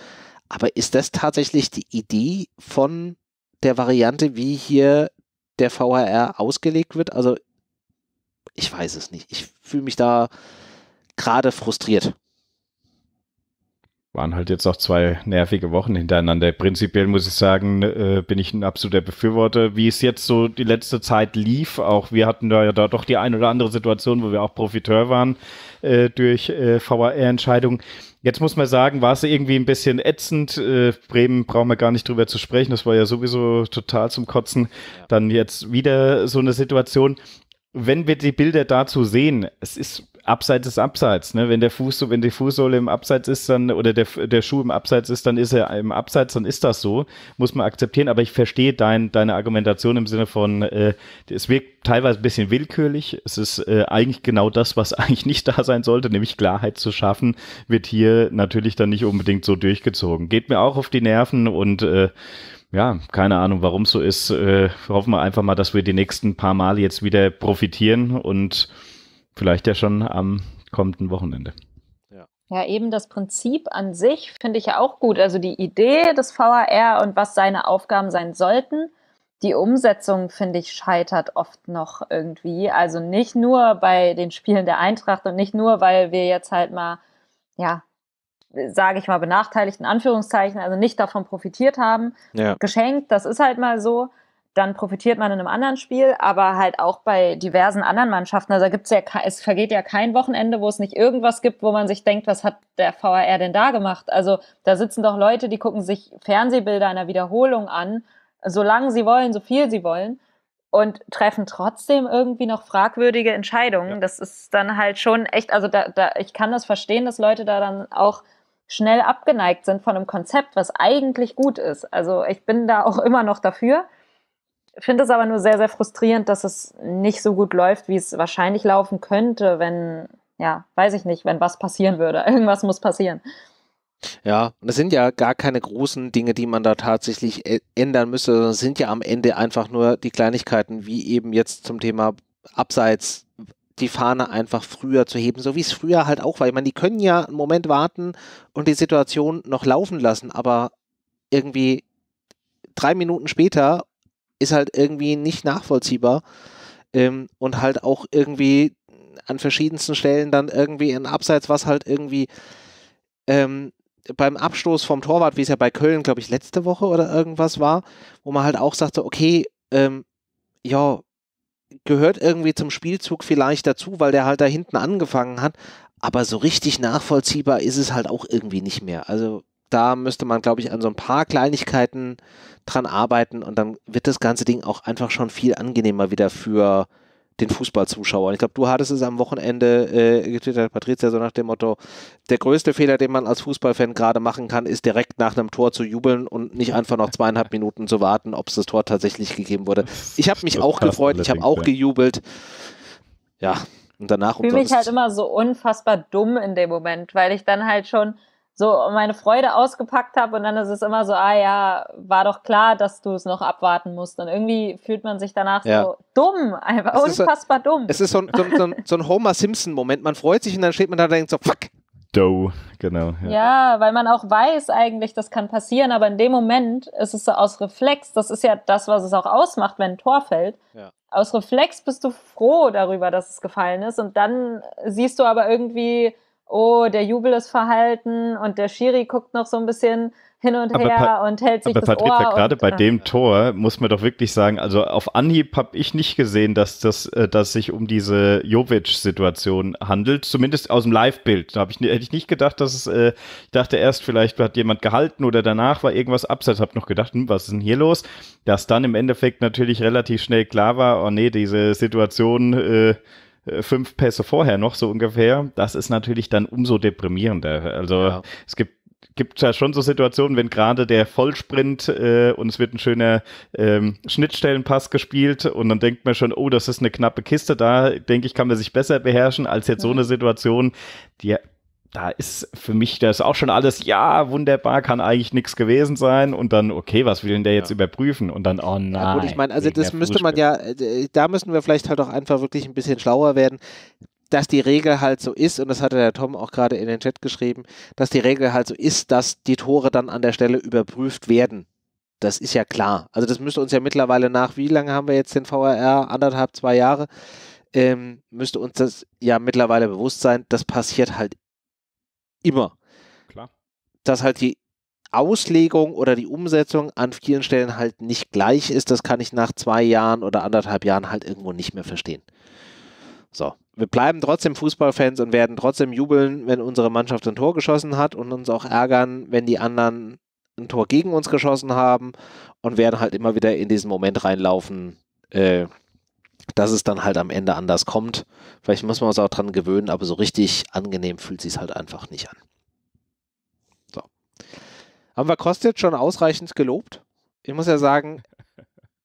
Aber ist das tatsächlich die Idee von der Variante, wie hier der VHR ausgelegt wird? Also, ich weiß es nicht. Ich fühle mich da gerade frustriert waren halt jetzt auch zwei nervige Wochen hintereinander. Prinzipiell muss ich sagen, äh, bin ich ein absoluter Befürworter, wie es jetzt so die letzte Zeit lief. Auch wir hatten da ja da doch die ein oder andere Situation, wo wir auch Profiteur waren äh, durch äh, VAR-Entscheidungen. Jetzt muss man sagen, war es irgendwie ein bisschen ätzend. Äh, Bremen brauchen wir gar nicht drüber zu sprechen. Das war ja sowieso total zum Kotzen. Dann jetzt wieder so eine Situation. Wenn wir die Bilder dazu sehen, es ist Abseits ist Abseits. Ne? Wenn der Fuß so, wenn die Fußsohle im Abseits ist, dann oder der, der Schuh im Abseits ist, dann ist er im Abseits, dann ist das so. Muss man akzeptieren. Aber ich verstehe dein, deine Argumentation im Sinne von, äh, es wirkt teilweise ein bisschen willkürlich. Es ist äh, eigentlich genau das, was <laughs> eigentlich nicht da sein sollte, nämlich Klarheit zu schaffen, wird hier natürlich dann nicht unbedingt so durchgezogen. Geht mir auch auf die Nerven und äh, ja, keine Ahnung, warum es so ist. Äh, hoffen wir einfach mal, dass wir die nächsten paar Male jetzt wieder profitieren und Vielleicht ja schon am kommenden Wochenende. Ja, eben das Prinzip an sich finde ich ja auch gut. Also die Idee des VAR und was seine Aufgaben sein sollten. Die Umsetzung, finde ich, scheitert oft noch irgendwie. Also nicht nur bei den Spielen der Eintracht und nicht nur, weil wir jetzt halt mal, ja, sage ich mal, benachteiligten Anführungszeichen, also nicht davon profitiert haben. Ja. Geschenkt, das ist halt mal so dann profitiert man in einem anderen Spiel, aber halt auch bei diversen anderen Mannschaften. Also da gibt's ja, es vergeht ja kein Wochenende, wo es nicht irgendwas gibt, wo man sich denkt, was hat der VAR denn da gemacht? Also da sitzen doch Leute, die gucken sich Fernsehbilder einer Wiederholung an, solange sie wollen, so viel sie wollen und treffen trotzdem irgendwie noch fragwürdige Entscheidungen. Ja. Das ist dann halt schon echt, also da, da, ich kann das verstehen, dass Leute da dann auch schnell abgeneigt sind von einem Konzept, was eigentlich gut ist. Also ich bin da auch immer noch dafür finde es aber nur sehr, sehr frustrierend, dass es nicht so gut läuft, wie es wahrscheinlich laufen könnte, wenn, ja, weiß ich nicht, wenn was passieren würde. <laughs> Irgendwas muss passieren. Ja, und es sind ja gar keine großen Dinge, die man da tatsächlich ändern müsste, sondern es sind ja am Ende einfach nur die Kleinigkeiten, wie eben jetzt zum Thema Abseits die Fahne einfach früher zu heben, so wie es früher halt auch war. Ich meine, die können ja einen Moment warten und die Situation noch laufen lassen, aber irgendwie drei Minuten später ist halt irgendwie nicht nachvollziehbar ähm, und halt auch irgendwie an verschiedensten Stellen dann irgendwie in Abseits, was halt irgendwie ähm, beim Abstoß vom Torwart, wie es ja bei Köln, glaube ich, letzte Woche oder irgendwas war, wo man halt auch sagte, okay, ähm, ja, gehört irgendwie zum Spielzug vielleicht dazu, weil der halt da hinten angefangen hat, aber so richtig nachvollziehbar ist es halt auch irgendwie nicht mehr. Also da müsste man, glaube ich, an so ein paar Kleinigkeiten dran arbeiten und dann wird das ganze Ding auch einfach schon viel angenehmer wieder für den Fußballzuschauer. Ich glaube, du hattest es am Wochenende äh, getwittert, Patricia, so nach dem Motto, der größte Fehler, den man als Fußballfan gerade machen kann, ist direkt nach einem Tor zu jubeln und nicht einfach noch zweieinhalb Minuten zu warten, ob es das Tor tatsächlich gegeben wurde. Ich habe mich das auch gefreut, ich habe auch gejubelt. Ja, und danach. Ich fühle mich halt immer so unfassbar dumm in dem Moment, weil ich dann halt schon so meine Freude ausgepackt habe und dann ist es immer so, ah ja, war doch klar, dass du es noch abwarten musst. Und irgendwie fühlt man sich danach ja. so dumm, einfach es unfassbar so, dumm. Es ist so ein, so so ein Homer Simpson-Moment. Man freut sich und dann steht man da und denkt so, fuck. Doe, genau. Ja. ja. weil man auch weiß eigentlich, das kann passieren, aber in dem Moment ist es so aus Reflex, das ist ja das, was es auch ausmacht, wenn ein Tor fällt. Ja. Aus Reflex bist du froh darüber, dass es gefallen ist und dann siehst du aber irgendwie, oh, der Jubel ist verhalten und der Schiri guckt noch so ein bisschen hin und aber her und hält sich aber das Patricia, Ohr. gerade bei äh, dem Tor muss man doch wirklich sagen, also auf Anhieb habe ich nicht gesehen, dass das äh, dass sich um diese Jovic-Situation handelt, zumindest aus dem Live-Bild. Da ich, hätte ich nicht gedacht, dass es, äh, ich dachte erst, vielleicht hat jemand gehalten oder danach war irgendwas abseits, habe noch gedacht, hm, was ist denn hier los? Dass dann im Endeffekt natürlich relativ schnell klar war, oh nee, diese Situation äh, äh, fünf Pässe vorher noch so ungefähr, das ist natürlich dann umso deprimierender. Also ja. es gibt gibt ja schon so Situationen, wenn gerade der Vollsprint äh, und es wird ein schöner ähm, Schnittstellenpass gespielt und dann denkt man schon, oh, das ist eine knappe Kiste, da denke ich, kann man sich besser beherrschen als jetzt so eine Situation, die da ist für mich das auch schon alles, ja, wunderbar, kann eigentlich nichts gewesen sein. Und dann, okay, was will denn der jetzt ja. überprüfen? Und dann, oh nein. Ja, gut, ich meine, also das müsste man ja, äh, äh, da müssen wir vielleicht halt auch einfach wirklich ein bisschen schlauer werden, dass die Regel halt so ist, und das hatte der Tom auch gerade in den Chat geschrieben, dass die Regel halt so ist, dass die Tore dann an der Stelle überprüft werden. Das ist ja klar. Also das müsste uns ja mittlerweile nach, wie lange haben wir jetzt den VRR? Anderthalb, zwei Jahre. Ähm, müsste uns das ja mittlerweile bewusst sein, das passiert halt Immer. Klar. Dass halt die Auslegung oder die Umsetzung an vielen Stellen halt nicht gleich ist, das kann ich nach zwei Jahren oder anderthalb Jahren halt irgendwo nicht mehr verstehen. So, wir bleiben trotzdem Fußballfans und werden trotzdem jubeln, wenn unsere Mannschaft ein Tor geschossen hat und uns auch ärgern, wenn die anderen ein Tor gegen uns geschossen haben und werden halt immer wieder in diesen Moment reinlaufen, äh, dass es dann halt am Ende anders kommt. Vielleicht muss man uns auch dran gewöhnen, aber so richtig angenehm fühlt sich halt einfach nicht an. So. Haben wir Kostic schon ausreichend gelobt? Ich muss ja sagen,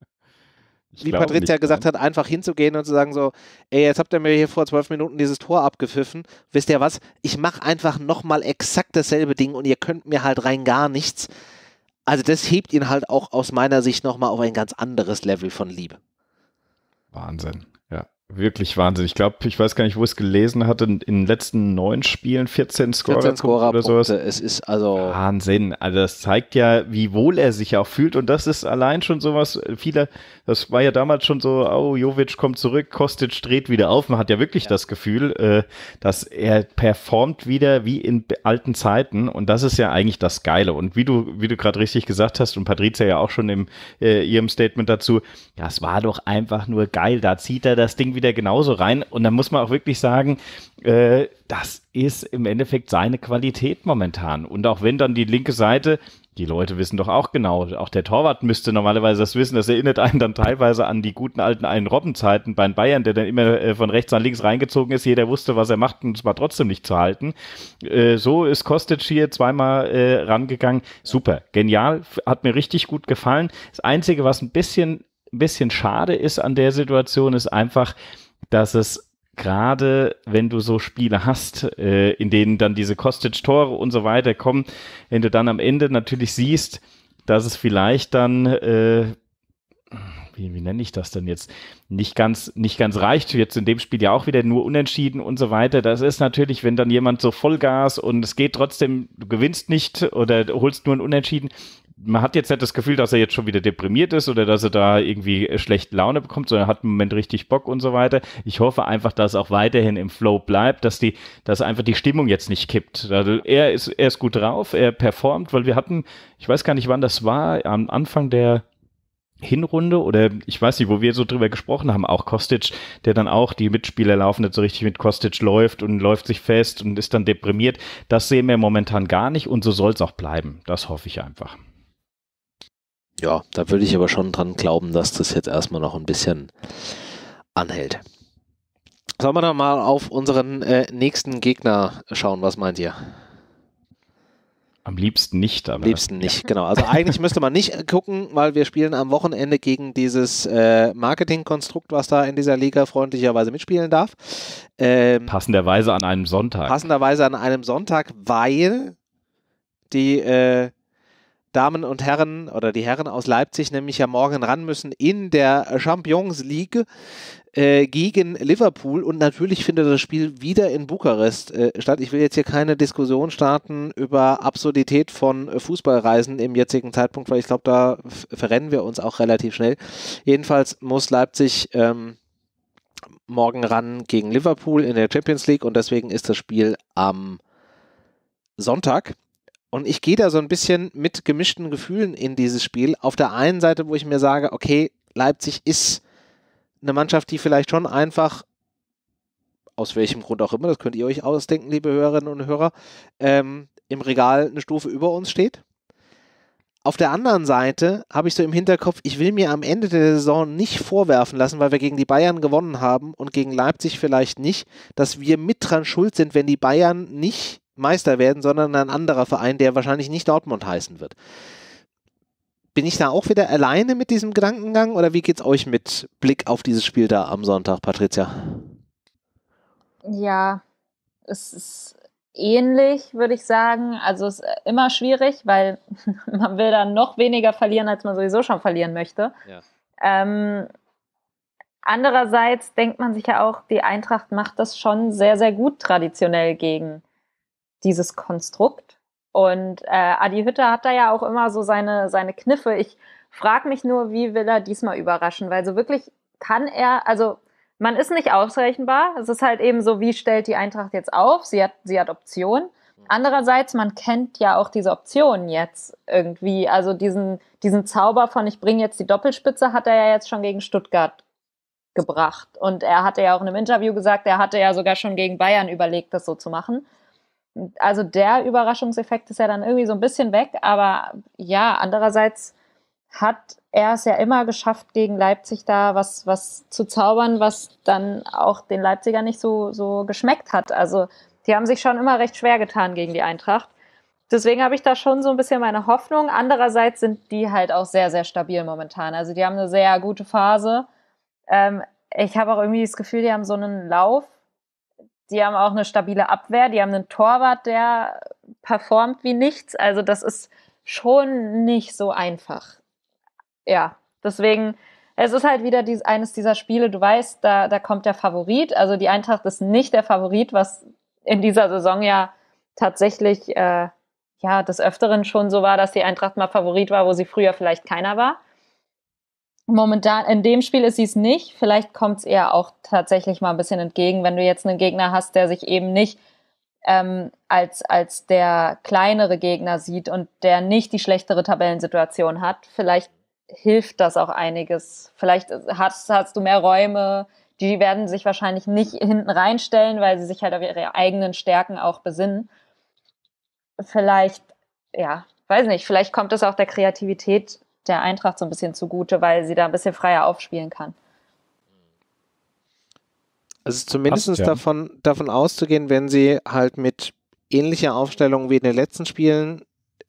<laughs> ich wie Patricia nicht, gesagt nein. hat, einfach hinzugehen und zu sagen so, ey, jetzt habt ihr mir hier vor zwölf Minuten dieses Tor abgepfiffen. Wisst ihr was? Ich mache einfach nochmal exakt dasselbe Ding und ihr könnt mir halt rein gar nichts. Also das hebt ihn halt auch aus meiner Sicht nochmal auf ein ganz anderes Level von Liebe. Wahnsinn. Wirklich Wahnsinn. Ich glaube, ich weiß gar nicht, wo ich es gelesen hatte, in den letzten neun Spielen 14 Scorer, 14 Scorer oder sowas. Es ist also Wahnsinn. Also das zeigt ja, wie wohl er sich auch fühlt und das ist allein schon sowas, viele, das war ja damals schon so, oh, Jovic kommt zurück, Kostic dreht wieder auf. Man hat ja wirklich ja. das Gefühl, äh, dass er performt wieder wie in alten Zeiten und das ist ja eigentlich das Geile. Und wie du, wie du gerade richtig gesagt hast und Patricia ja auch schon in äh, ihrem Statement dazu, das war doch einfach nur geil. Da zieht er das Ding wieder wieder genauso rein. Und dann muss man auch wirklich sagen, äh, das ist im Endeffekt seine Qualität momentan. Und auch wenn dann die linke Seite, die Leute wissen doch auch genau, auch der Torwart müsste normalerweise das wissen, das erinnert einen dann teilweise an die guten alten einen Robben-Zeiten bei Bayern, der dann immer äh, von rechts an links reingezogen ist, jeder wusste, was er macht und es war trotzdem nicht zu halten. Äh, so ist Kostic hier zweimal äh, rangegangen. Super, genial, hat mir richtig gut gefallen. Das Einzige, was ein bisschen ein bisschen schade ist an der Situation, ist einfach, dass es gerade wenn du so Spiele hast, äh, in denen dann diese Kostic-Tore und so weiter kommen, wenn du dann am Ende natürlich siehst, dass es vielleicht dann, äh, wie, wie nenne ich das denn jetzt, nicht ganz, nicht ganz reicht. Jetzt in dem Spiel ja auch wieder nur unentschieden und so weiter. Das ist natürlich, wenn dann jemand so Vollgas und es geht trotzdem, du gewinnst nicht oder holst nur ein Unentschieden, man hat jetzt nicht das Gefühl, dass er jetzt schon wieder deprimiert ist oder dass er da irgendwie schlechte Laune bekommt, sondern hat im Moment richtig Bock und so weiter. Ich hoffe einfach, dass es auch weiterhin im Flow bleibt, dass die, dass einfach die Stimmung jetzt nicht kippt. Also er ist, er ist gut drauf, er performt, weil wir hatten, ich weiß gar nicht, wann das war, am Anfang der Hinrunde oder ich weiß nicht, wo wir so drüber gesprochen haben, auch Kostic, der dann auch die Mitspieler laufen, nicht so richtig mit Kostic läuft und läuft sich fest und ist dann deprimiert. Das sehen wir momentan gar nicht und so soll es auch bleiben. Das hoffe ich einfach ja, da würde ich aber schon dran glauben, dass das jetzt erstmal noch ein bisschen anhält. Sollen wir dann mal auf unseren äh, nächsten Gegner schauen? Was meint ihr? Am liebsten nicht. Am liebsten nicht, ja. genau. Also eigentlich müsste man nicht gucken, weil wir spielen am Wochenende gegen dieses äh, Marketingkonstrukt, was da in dieser Liga freundlicherweise mitspielen darf. Ähm, passenderweise an einem Sonntag. Passenderweise an einem Sonntag, weil die äh, Damen und Herren oder die Herren aus Leipzig nämlich ja morgen ran müssen in der Champions League äh, gegen Liverpool und natürlich findet das Spiel wieder in Bukarest äh, statt. Ich will jetzt hier keine Diskussion starten über Absurdität von äh, Fußballreisen im jetzigen Zeitpunkt, weil ich glaube, da verrennen wir uns auch relativ schnell. Jedenfalls muss Leipzig ähm, morgen ran gegen Liverpool in der Champions League und deswegen ist das Spiel am Sonntag. Und ich gehe da so ein bisschen mit gemischten Gefühlen in dieses Spiel. Auf der einen Seite, wo ich mir sage, okay, Leipzig ist eine Mannschaft, die vielleicht schon einfach, aus welchem Grund auch immer, das könnt ihr euch ausdenken, liebe Hörerinnen und Hörer, ähm, im Regal eine Stufe über uns steht. Auf der anderen Seite habe ich so im Hinterkopf, ich will mir am Ende der Saison nicht vorwerfen lassen, weil wir gegen die Bayern gewonnen haben und gegen Leipzig vielleicht nicht, dass wir mit dran schuld sind, wenn die Bayern nicht Meister werden, sondern ein anderer Verein, der wahrscheinlich nicht Dortmund heißen wird. Bin ich da auch wieder alleine mit diesem Gedankengang oder wie geht's euch mit Blick auf dieses Spiel da am Sonntag, Patricia? Ja, es ist ähnlich, würde ich sagen. Also es ist äh, immer schwierig, weil <laughs> man will dann noch weniger verlieren, als man sowieso schon verlieren möchte. Ja. Ähm, andererseits denkt man sich ja auch, die Eintracht macht das schon sehr, sehr gut traditionell gegen dieses Konstrukt. Und äh, Adi Hütter hat da ja auch immer so seine, seine Kniffe. Ich frage mich nur, wie will er diesmal überraschen? Weil so wirklich kann er, also man ist nicht ausrechenbar. Es ist halt eben so, wie stellt die Eintracht jetzt auf? Sie hat, sie hat Optionen. Mhm. Andererseits, man kennt ja auch diese Optionen jetzt irgendwie. Also diesen, diesen Zauber von ich bringe jetzt die Doppelspitze hat er ja jetzt schon gegen Stuttgart gebracht. Und er hatte ja auch in einem Interview gesagt, er hatte ja sogar schon gegen Bayern überlegt, das so zu machen also der Überraschungseffekt ist ja dann irgendwie so ein bisschen weg, aber ja, andererseits hat er es ja immer geschafft, gegen Leipzig da was, was zu zaubern, was dann auch den Leipziger nicht so, so geschmeckt hat. Also die haben sich schon immer recht schwer getan gegen die Eintracht. Deswegen habe ich da schon so ein bisschen meine Hoffnung. Andererseits sind die halt auch sehr, sehr stabil momentan. Also die haben eine sehr gute Phase. Ähm, ich habe auch irgendwie das Gefühl, die haben so einen Lauf, die haben auch eine stabile Abwehr, die haben einen Torwart, der performt wie nichts. Also das ist schon nicht so einfach. Ja, deswegen, es ist halt wieder dies, eines dieser Spiele, du weißt, da, da kommt der Favorit. Also die Eintracht ist nicht der Favorit, was in dieser Saison ja tatsächlich äh, ja des Öfteren schon so war, dass die Eintracht mal Favorit war, wo sie früher vielleicht keiner war. Momentan, in dem Spiel ist sie es nicht. Vielleicht kommt es ihr auch tatsächlich mal ein bisschen entgegen, wenn du jetzt einen Gegner hast, der sich eben nicht ähm, als, als der kleinere Gegner sieht und der nicht die schlechtere Tabellensituation hat. Vielleicht hilft das auch einiges. Vielleicht hast, hast du mehr Räume. Die werden sich wahrscheinlich nicht hinten reinstellen, weil sie sich halt auf ihre eigenen Stärken auch besinnen. Vielleicht, ja, weiß nicht, vielleicht kommt es auch der Kreativität der Eintracht so ein bisschen zugute, weil sie da ein bisschen freier aufspielen kann. Also zumindest Ach, ja. davon, davon auszugehen, wenn sie halt mit ähnlicher Aufstellung wie in den letzten Spielen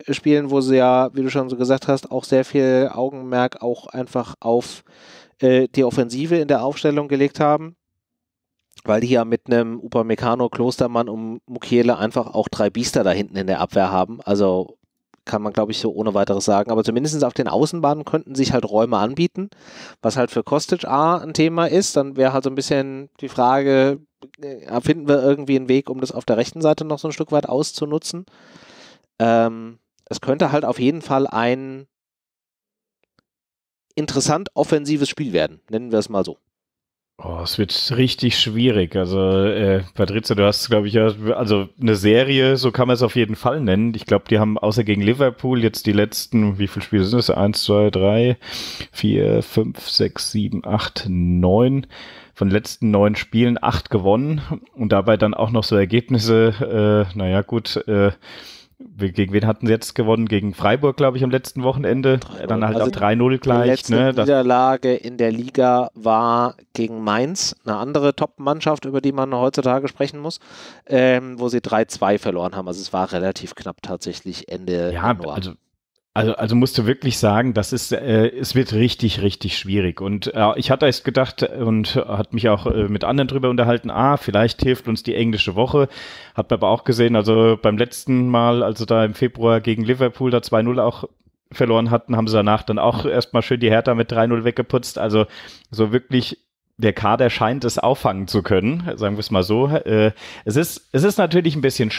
äh, spielen, wo sie ja, wie du schon so gesagt hast, auch sehr viel Augenmerk auch einfach auf äh, die Offensive in der Aufstellung gelegt haben, weil die ja mit einem Upamecano, Klostermann und Mukiele einfach auch drei Biester da hinten in der Abwehr haben. Also kann man, glaube ich, so ohne weiteres sagen. Aber zumindest auf den Außenbahnen könnten sich halt Räume anbieten, was halt für Kostic A ein Thema ist. Dann wäre halt so ein bisschen die Frage, äh, finden wir irgendwie einen Weg, um das auf der rechten Seite noch so ein Stück weit auszunutzen? Ähm, es könnte halt auf jeden Fall ein interessant offensives Spiel werden, nennen wir es mal so. Oh, es wird richtig schwierig. Also, äh, Patrizia, du hast, glaube ich, ja, also eine Serie, so kann man es auf jeden Fall nennen. Ich glaube, die haben außer gegen Liverpool jetzt die letzten, wie viele Spiele sind es? Eins, zwei, drei, vier, fünf, sechs, sieben, acht, neun. Von den letzten neun Spielen acht gewonnen und dabei dann auch noch so Ergebnisse, äh, naja, gut, äh, gegen wen hatten sie jetzt gewonnen? Gegen Freiburg, glaube ich, am letzten Wochenende. Dann halt also auch 3-0 gleich. Die letzte ne? Niederlage in der Liga war gegen Mainz, eine andere Top-Mannschaft, über die man heutzutage sprechen muss, ähm, wo sie 3-2 verloren haben. Also es war relativ knapp tatsächlich Ende ja, Januar. Also also, also musst du wirklich sagen, das ist, äh, es wird richtig, richtig schwierig. Und äh, ich hatte es gedacht und hat mich auch äh, mit anderen drüber unterhalten, ah, vielleicht hilft uns die englische Woche. Hat man aber auch gesehen, also beim letzten Mal, also da im Februar gegen Liverpool da 2-0 auch verloren hatten, haben sie danach dann auch erstmal schön die Hertha mit 3-0 weggeputzt. Also so wirklich der Kader scheint es auffangen zu können, sagen wir es mal so. Äh, es, ist, es ist natürlich ein bisschen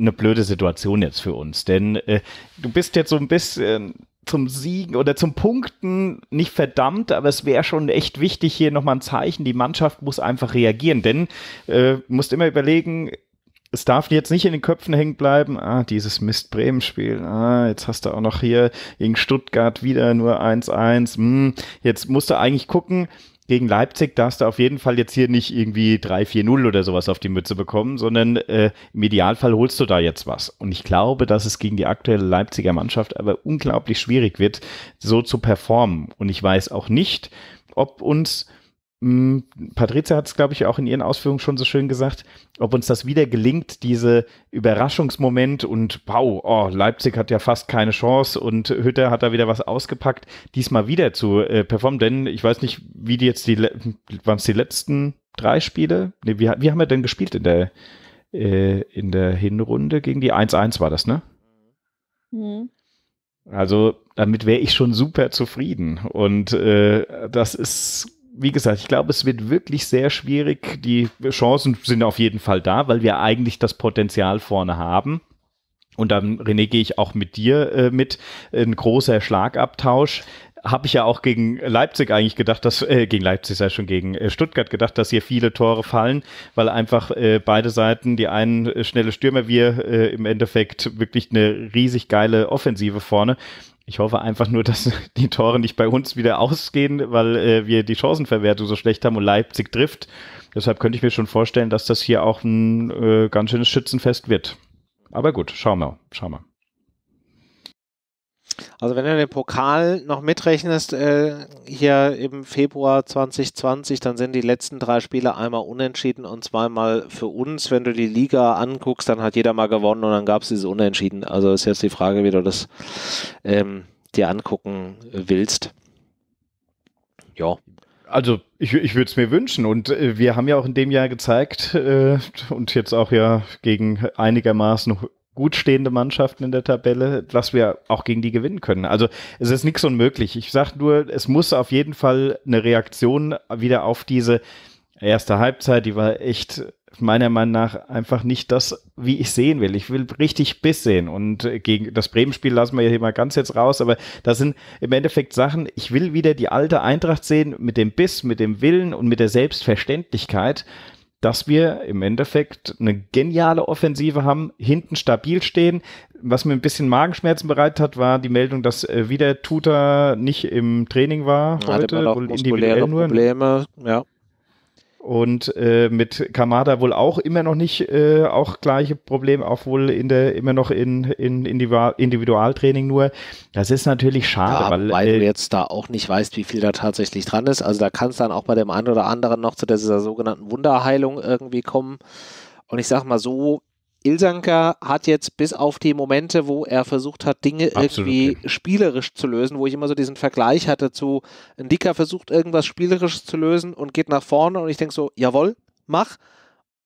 eine blöde Situation jetzt für uns, denn äh, du bist jetzt so ein bisschen zum Siegen oder zum Punkten nicht verdammt, aber es wäre schon echt wichtig, hier nochmal ein Zeichen. Die Mannschaft muss einfach reagieren, denn äh, musst immer überlegen, es darf jetzt nicht in den Köpfen hängen bleiben, ah, dieses Mist-Bremen-Spiel, ah, jetzt hast du auch noch hier gegen Stuttgart wieder nur 1-1, hm, jetzt musst du eigentlich gucken, gegen Leipzig darfst du auf jeden Fall jetzt hier nicht irgendwie 3-4-0 oder sowas auf die Mütze bekommen, sondern äh, im Idealfall holst du da jetzt was. Und ich glaube, dass es gegen die aktuelle Leipziger Mannschaft aber unglaublich schwierig wird, so zu performen. Und ich weiß auch nicht, ob uns hm, Patrizia hat es, glaube ich, auch in ihren Ausführungen schon so schön gesagt, ob uns das wieder gelingt, diese Überraschungsmoment und wow, oh, Leipzig hat ja fast keine Chance und Hütter hat da wieder was ausgepackt, diesmal wieder zu äh, performen, denn ich weiß nicht, wie die jetzt die, waren es die letzten drei Spiele? Nee, wie, wie haben wir denn gespielt in der, äh, in der Hinrunde gegen die 1-1 war das, ne? Mhm. Also damit wäre ich schon super zufrieden und äh, das ist wie gesagt, ich glaube, es wird wirklich sehr schwierig. Die Chancen sind auf jeden Fall da, weil wir eigentlich das Potenzial vorne haben. Und dann, René, gehe ich auch mit dir äh, mit. Ein großer Schlagabtausch habe ich ja auch gegen Leipzig eigentlich gedacht, dass äh, gegen Leipzig sei schon gegen äh, Stuttgart gedacht, dass hier viele Tore fallen, weil einfach äh, beide Seiten, die einen äh, schnelle Stürmer, wir äh, im Endeffekt wirklich eine riesig geile Offensive vorne. Ich hoffe einfach nur, <laughs> dass die Tore nicht bei uns wieder ausgehen, weil äh, wir die Chancenverwertung so schlecht haben und Leipzig trifft. Deshalb könnte ich mir schon vorstellen, dass das hier auch ein äh, ganz schönes Schützenfest wird. Aber gut, schauen wir, schauen wir. Also wenn du den Pokal noch mitrechnest, äh, hier im Februar 2020, dann sind die letzten drei Spiele einmal unentschieden und zweimal für uns. Wenn du die Liga anguckst, dann hat jeder mal gewonnen und dann gab es dieses Unentschieden. Also ist jetzt die Frage, wie du das ähm, dir angucken willst. Ja. Also ich, ich würde es mir wünschen und äh, wir haben ja auch in dem Jahr gezeigt äh, und jetzt auch ja gegen einigermaßen gut stehende Mannschaften in der Tabelle, dass wir auch gegen die gewinnen können. Also es ist nichts unmöglich. Ich sage nur, es muss auf jeden Fall eine Reaktion wieder auf diese erste Halbzeit, die war echt meiner Meinung nach einfach nicht das, wie ich sehen will. Ich will richtig Biss sehen. Und äh, gegen das Bremen-Spiel lassen wir hier mal ganz jetzt raus, aber das sind im Endeffekt Sachen, ich will wieder die alte Eintracht sehen mit dem Biss, mit dem Willen und mit der Selbstverständlichkeit dass wir im Endeffekt eine geniale Offensive haben, hinten stabil stehen. Was mir ein bisschen Magenschmerzen bereitet hat, war die Meldung, dass äh, wieder Tutor nicht im Training war heute, ja, wohl individuell nur. Probleme, ja und äh, mit Kamada wohl auch immer noch nicht äh, auch gleiche Problem, auch wohl in der immer noch in, in, Individualtraining nur. Das ist natürlich schade, ja, weil, weil du äh, jetzt da auch nicht weißt, wie viel da tatsächlich dran ist. Also da kann es dann auch bei dem einen oder anderen noch zu dieser sogenannten Wunderheilung irgendwie kommen. Und ich sag mal so, Ilsanker hat jetzt bis auf die Momente, wo er versucht hat, Dinge Absolut irgendwie okay. spielerisch zu lösen, wo ich immer so diesen Vergleich hatte zu, ein Dicker versucht irgendwas spielerisches zu lösen und geht nach vorne und ich denke so, jawohl, mach.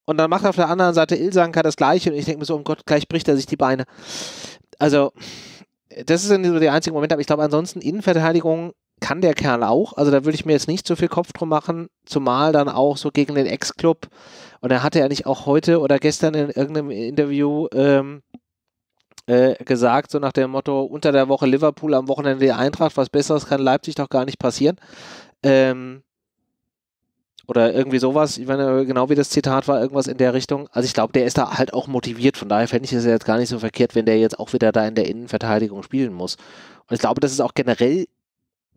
Und dann macht auf der anderen Seite Ilsanker das Gleiche und ich denke mir so, um Gott, gleich bricht er sich die Beine. Also, das ist so der einzige Moment, aber ich glaube, ansonsten Innenverteidigung kann der Kerl auch. Also da würde ich mir jetzt nicht so viel Kopf drum machen, zumal dann auch so gegen den Ex-Club und dann hatte er nicht auch heute oder gestern in irgendeinem Interview ähm, äh, gesagt, so nach dem Motto, unter der Woche Liverpool, am Wochenende die Eintracht, was Besseres kann Leipzig doch gar nicht passieren. Ähm, oder irgendwie sowas, ich meine, genau wie das Zitat war, irgendwas in der Richtung. Also ich glaube, der ist da halt auch motiviert, von daher fände ich es jetzt gar nicht so verkehrt, wenn der jetzt auch wieder da in der Innenverteidigung spielen muss. Und ich glaube, das ist auch generell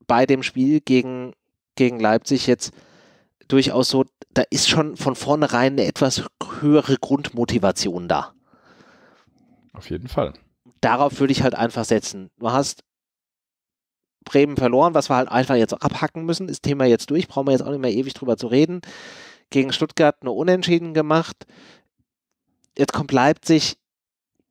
bei dem Spiel gegen, gegen Leipzig jetzt durchaus so, da ist schon von vornherein eine etwas höhere Grundmotivation da. Auf jeden Fall. Darauf würde ich halt einfach setzen. Du hast Bremen verloren, was wir halt einfach jetzt abhacken müssen, ist Thema jetzt durch, brauchen wir jetzt auch nicht mehr ewig drüber zu reden. Gegen Stuttgart nur unentschieden gemacht. Jetzt kommt Leipzig,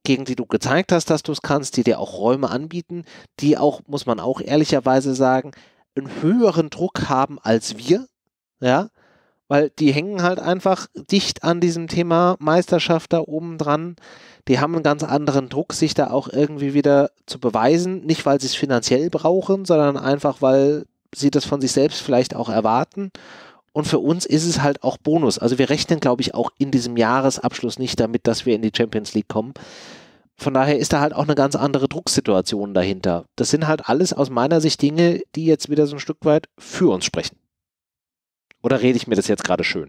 gegen die du gezeigt hast, dass du es kannst, die dir auch Räume anbieten, die auch, muss man auch ehrlicherweise sagen, einen höheren Druck haben als wir. Ja, weil die hängen halt einfach dicht an diesem Thema Meisterschaft da oben dran. Die haben einen ganz anderen Druck, sich da auch irgendwie wieder zu beweisen. Nicht, weil sie es finanziell brauchen, sondern einfach, weil sie das von sich selbst vielleicht auch erwarten. Und für uns ist es halt auch Bonus. Also wir rechnen, glaube ich, auch in diesem Jahresabschluss nicht damit, dass wir in die Champions League kommen. Von daher ist da halt auch eine ganz andere Drucksituation dahinter. Das sind halt alles aus meiner Sicht Dinge, die jetzt wieder so ein Stück weit für uns sprechen. Oder rede ich mir das jetzt gerade schön?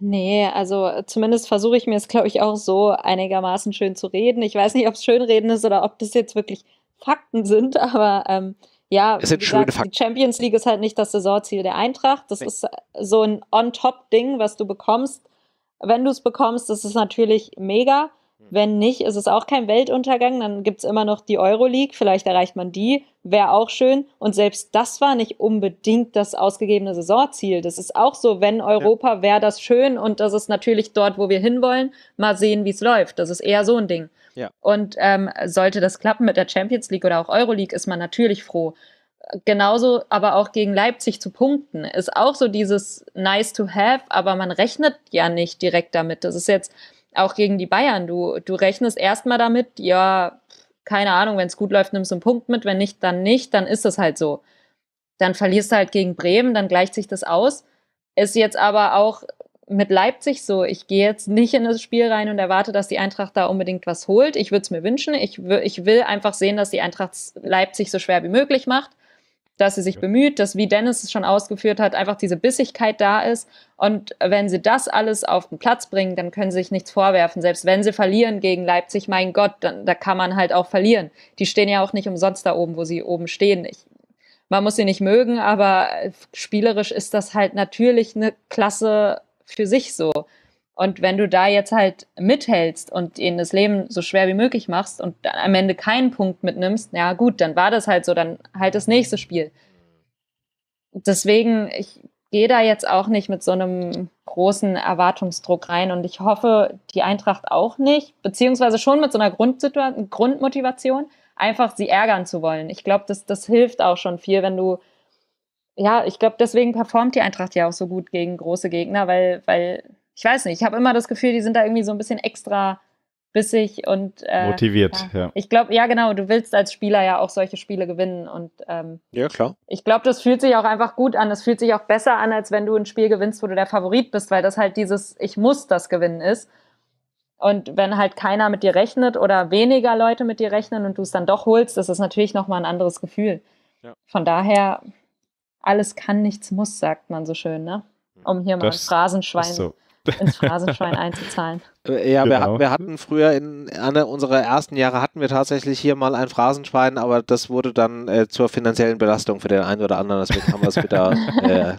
Nee, also äh, zumindest versuche ich mir es, glaube ich, auch so einigermaßen schön zu reden. Ich weiß nicht, ob es schönreden ist oder ob das jetzt wirklich Fakten sind, <laughs> aber ähm, ja, es sind schöne Fakten. die Champions League ist halt nicht das Saisonziel der Eintracht. Das nee. ist äh, so ein On-Top-Ding, was du bekommst. Wenn du es bekommst, das ist natürlich mega. Hm. Wenn nicht, ist es auch kein Weltuntergang. Dann gibt es immer noch die Euroleague. Vielleicht erreicht man die. Wäre auch schön. Und selbst das war nicht unbedingt das ausgegebene Saisonziel. Das ist auch so, wenn Europa wäre das schön und das ist natürlich dort, wo wir hinwollen. Mal sehen, wie es läuft. Das ist eher so ein Ding. Ja. Und ähm, sollte das klappen mit der Champions League oder auch Euroleague, ist man natürlich froh. Genauso aber auch gegen Leipzig zu punkten ist auch so dieses nice to have, aber man rechnet ja nicht direkt damit. Das ist jetzt auch gegen die Bayern. Du, du rechnest erstmal damit, ja, keine Ahnung, wenn es gut läuft, nimmst du einen Punkt mit, wenn nicht, dann nicht, dann ist es halt so. Dann verlierst du halt gegen Bremen, dann gleicht sich das aus. Ist jetzt aber auch mit Leipzig so. Ich gehe jetzt nicht in das Spiel rein und erwarte, dass die Eintracht da unbedingt was holt. Ich würde es mir wünschen. Ich, ich will einfach sehen, dass die Eintracht Leipzig so schwer wie möglich macht dass sie sich bemüht, dass, wie Dennis es schon ausgeführt hat, einfach diese Bissigkeit da ist. Und wenn sie das alles auf den Platz bringen, dann können sie sich nichts vorwerfen. Selbst wenn sie verlieren gegen Leipzig, mein Gott, dann, da kann man halt auch verlieren. Die stehen ja auch nicht umsonst da oben, wo sie oben stehen. Ich, man muss sie nicht mögen, aber äh, spielerisch ist das halt natürlich eine Klasse für sich so. Und wenn du da jetzt halt mithältst und ihnen das Leben so schwer wie möglich machst und am Ende keinen Punkt mitnimmst, ja gut, dann war das halt so, dann halt das nächste Spiel. Deswegen, ich gehe da jetzt auch nicht mit so einem großen Erwartungsdruck rein und ich hoffe, die Eintracht auch nicht, beziehungsweise schon mit so einer Grundsituation, Grundmotivation, einfach sie ärgern zu wollen. Ich glaube, das, das hilft auch schon viel, wenn du ja, ich glaube, deswegen performt die Eintracht ja auch so gut gegen große Gegner, weil, weil ich weiß nicht, ich habe immer das Gefühl, die sind da irgendwie so ein bisschen extra bissig und äh, motiviert. Ja. ja. Ich glaube, ja genau, du willst als Spieler ja auch solche Spiele gewinnen und ähm, ja klar. Ich glaube, das fühlt sich auch einfach gut an. Das fühlt sich auch besser an, als wenn du ein Spiel gewinnst, wo du der Favorit bist, weil das halt dieses ich muss das gewinnen ist. Und wenn halt keiner mit dir rechnet oder weniger Leute mit dir rechnen und du es dann doch holst, das ist natürlich nochmal ein anderes Gefühl. Ja. Von daher alles kann, nichts muss, sagt man so schön, ne? Hm. Um hier mal das ein Phrasenschwein so ins Phrasenschwein einzuzahlen. Äh, ja, genau. wir, wir, hatten früher in einer unserer ersten Jahre hatten wir tatsächlich hier mal ein Phrasenschwein, aber das wurde dann äh, zur finanziellen Belastung für den einen oder anderen, deswegen haben wir es wieder, <laughs> äh,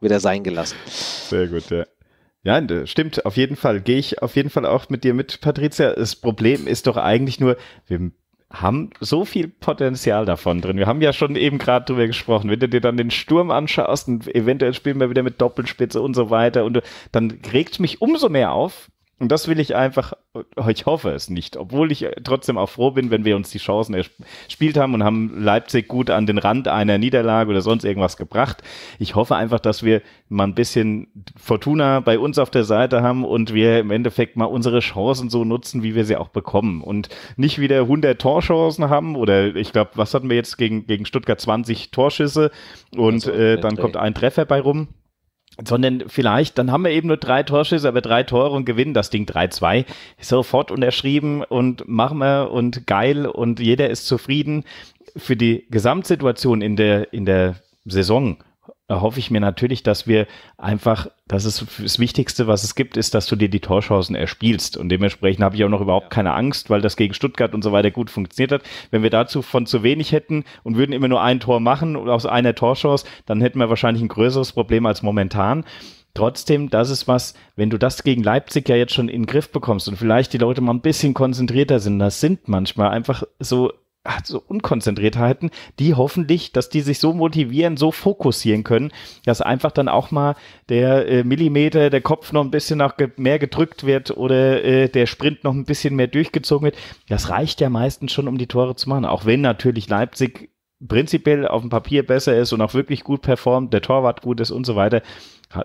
wieder sein gelassen. Sehr gut, ja. Ja, stimmt, auf jeden Fall. Gehe ich auf jeden Fall auch mit dir mit, Patricia. Das Problem ist doch eigentlich nur, wir haben so viel Potenzial davon drin. Wir haben ja schon eben gerade drüber gesprochen. Wenn du dir dann den Sturm anschaust und eventuell spielen wir wieder mit Doppelspitze und so weiter und du, dann regt mich umso mehr auf, und das will ich einfach, oh, ich hoffe es nicht, obwohl ich trotzdem auch froh bin, wenn wir uns die Chancen erspielt haben und haben Leipzig gut an den Rand einer Niederlage oder sonst irgendwas gebracht. Ich hoffe einfach, dass wir mal ein bisschen Fortuna bei uns auf der Seite haben und wir im Endeffekt mal unsere Chancen so nutzen, wie wir sie auch bekommen und nicht wieder 100 Torchancen haben oder ich glaube, was hatten wir jetzt gegen, gegen Stuttgart 20 Torschüsse und also, äh, äh dann kommt ein Treffer bei rum sondern vielleicht, dann haben wir eben nur drei Torschüsse, aber drei Tore und gewinnen das Ding 3-2. Sofort unterschrieben und machen wir und geil und jeder ist zufrieden. Für die Gesamtsituation in der, in der Saison erhoffe ich mir natürlich, dass wir einfach, das ist das Wichtigste, was es gibt, ist, dass du dir die Torchancen erspielst. Und dementsprechend habe ich auch noch überhaupt keine Angst, weil das gegen Stuttgart und so weiter gut funktioniert hat. Wenn wir dazu von zu wenig hätten und würden immer nur ein Tor machen aus einer Torchance, dann hätten wir wahrscheinlich ein größeres Problem als momentan. Trotzdem, das ist was, wenn du das gegen Leipzig ja jetzt schon in den Griff bekommst und vielleicht die Leute mal ein bisschen konzentrierter sind, das sind manchmal einfach so so Unkonzentriertheiten, die hoffentlich, dass die sich so motivieren, so fokussieren können, dass einfach dann auch mal der äh, Millimeter, der Kopf noch ein bisschen noch ge mehr gedrückt wird oder äh, der Sprint noch ein bisschen mehr durchgezogen wird. Das reicht ja meistens schon, um die Tore zu machen. Auch wenn natürlich Leipzig prinzipiell auf dem Papier besser ist und auch wirklich gut performt, der Torwart gut ist und so weiter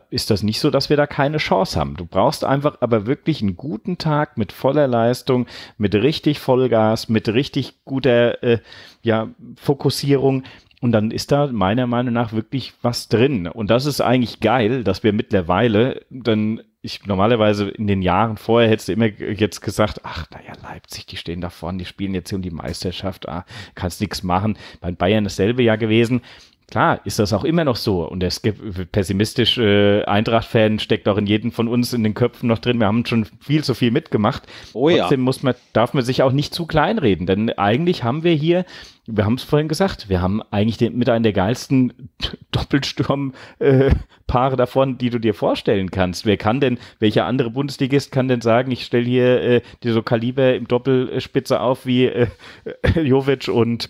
ist das nicht so, dass wir da keine Chance haben. Du brauchst einfach aber wirklich einen guten Tag mit voller Leistung, mit richtig Vollgas, mit richtig guter äh, ja, Fokussierung. Und dann ist da meiner Meinung nach wirklich was drin. Und das ist eigentlich geil, dass wir mittlerweile dann ich normalerweise in den Jahren vorher hättest du immer jetzt gesagt, ach, naja, Leipzig, die stehen da vorne, die spielen jetzt hier um die Meisterschaft, ah, kannst nichts machen. Bei Bayern dasselbe ja gewesen. Klar, ist das auch immer noch so. Und es gibt pessimistische äh, Eintracht-Fan steckt auch in jedem von uns in den Köpfen noch drin. Wir haben schon viel zu viel mitgemacht. Oh, Trotzdem ja. muss man, darf man sich auch nicht zu klein reden, denn eigentlich haben wir hier wir haben es vorhin gesagt, wir haben eigentlich den, mit einem der geilsten <laughs> Doppelsturm-Paare äh, davon, die du dir vorstellen kannst. Wer kann denn, welcher andere Bundesligist kann denn sagen, ich stelle hier äh, die so Kaliber im Doppelspitze auf wie äh, <laughs> Jovic und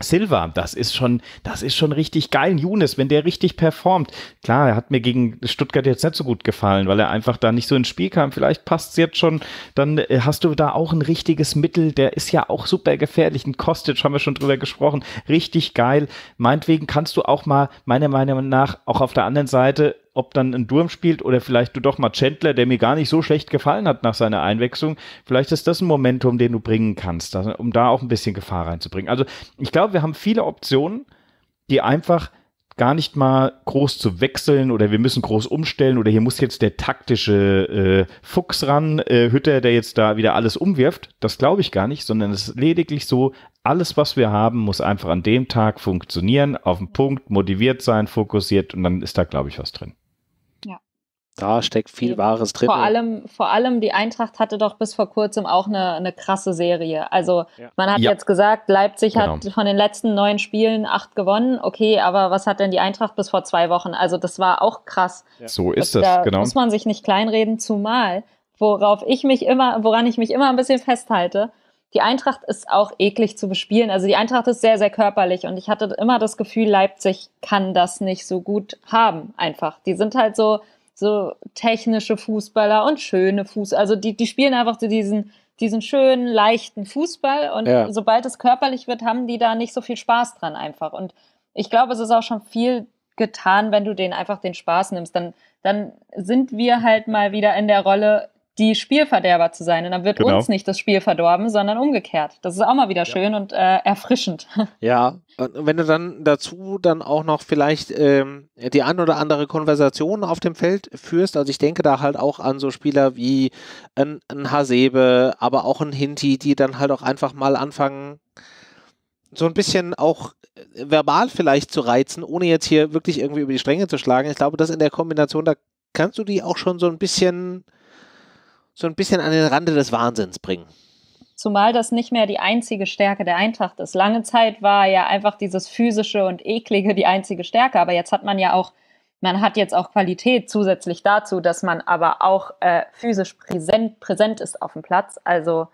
Silva, das ist schon, das ist schon richtig geil. Younes, wenn der richtig performt. Klar, er hat mir gegen Stuttgart jetzt nicht so gut gefallen, weil er einfach da nicht so ins Spiel kam. Vielleicht passt es jetzt schon. Dann äh, hast du da auch ein richtiges Mittel. Der ist ja auch super gefährlich. Ein Kostic haben wir schon drüber gesprochen. Richtig geil. Meinetwegen kannst du auch mal, meiner Meinung nach, auch auf der anderen Seite ob dann ein Durm spielt oder vielleicht du doch mal Chandler, der mir gar nicht so schlecht gefallen hat nach seiner Einwechslung. Vielleicht ist das ein Momentum, den du bringen kannst, also, um da auch ein bisschen Gefahr reinzubringen. Also ich glaube, wir haben viele Optionen, die einfach gar nicht mal groß zu wechseln oder wir müssen groß umstellen oder hier muss jetzt der taktische äh, Fuchs ran, äh, Hütter, der jetzt da wieder alles umwirft. Das glaube ich gar nicht, sondern es ist lediglich so, alles, was wir haben, muss einfach an dem Tag funktionieren, auf den Punkt, motiviert sein, fokussiert und dann ist da, glaube ich, was drin da steckt viel ja. Wahres drin. Vor allem, vor allem die Eintracht hatte doch bis vor kurzem auch eine, eine krasse Serie. Also ja. man hat ja. jetzt gesagt, Leipzig genau. hat von den letzten neun Spielen acht gewonnen. Okay, aber was hat denn die Eintracht bis vor zwei Wochen? Also das war auch krass. So also ist das, da genau. Muss man sich nicht kleinreden, zumal worauf ich mich immer, woran ich mich immer ein bisschen festhalte. Die Eintracht ist auch eklig zu bespielen. Also die Eintracht ist sehr, sehr körperlich und ich hatte immer das Gefühl, Leipzig kann das nicht so gut haben. Einfach. Die sind halt so, so technische Fußballer und schöne Fußballer. also die, die spielen einfach so diesen, diesen schönen, leichten Fußball und ja. sobald es körperlich wird, haben die da nicht so viel Spaß dran einfach. Und ich glaube, es ist auch schon viel getan, wenn du denen einfach den Spaß nimmst. Dann, dann sind wir halt mal wieder in der Rolle, die Spielverderber zu sein. Und dann wird genau. uns nicht das Spiel verdorben, sondern umgekehrt. Das ist auch mal wieder ja. schön und äh, erfrischend. <laughs> Ja, und wenn du dann dazu dann auch noch vielleicht ähm, die ein oder andere Konversation auf dem Feld führst, also ich denke da halt auch an so Spieler wie ein, ein Hasebe, aber auch ein Hinti, die dann halt auch einfach mal anfangen, so ein bisschen auch äh, verbal vielleicht zu reizen, ohne jetzt hier wirklich irgendwie über die Stränge zu schlagen. Ich glaube, das in der Kombination, da kannst du die auch schon so ein bisschen so ein bisschen an den Rande des Wahnsinns bringen. Zumal das nicht mehr die einzige Stärke der Eintracht ist. Lange Zeit war ja einfach dieses physische und eklige die einzige Stärke, aber jetzt hat man ja auch, man hat jetzt auch Qualität zusätzlich dazu, dass man aber auch äh, physisch präsent, präsent ist auf dem Platz. Also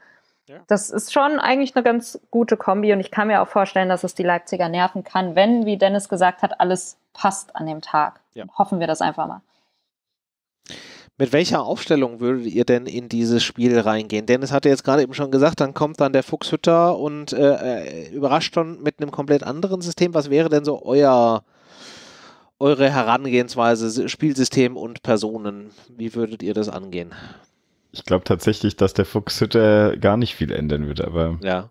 das ist schon eigentlich eine ganz gute Kombi und ich kann mir auch vorstellen, dass es die Leipziger nerven kann, wenn, wie Dennis gesagt hat, alles passt an dem Tag. Ja. Hoffen wir das einfach mal. Mit welcher Aufstellung würdet ihr denn in dieses Spiel reingehen? Dennis hatte jetzt gerade eben schon gesagt, dann kommt dann der Fuchshütter und äh, äh, überrascht schon mit einem komplett anderen System. Was wäre denn so euer, eure Herangehensweise, Spielsystem und Personen? Wie würdet ihr das angehen? Ich glaube tatsächlich, dass der Fuchshütter gar nicht viel ändern wird, aber ja.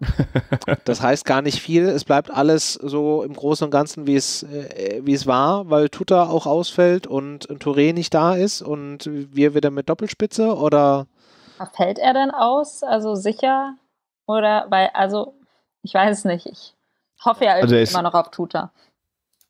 <laughs> Das heißt gar nicht viel. Es bleibt alles so im Großen und Ganzen, wie es, äh, wie es war, weil Tuta auch ausfällt und, und Touré nicht da ist und wir wieder mit Doppelspitze oder. Fällt er denn aus? Also sicher? Oder weil, also, ich weiß es nicht. Ich hoffe ja also immer noch auf Tuta.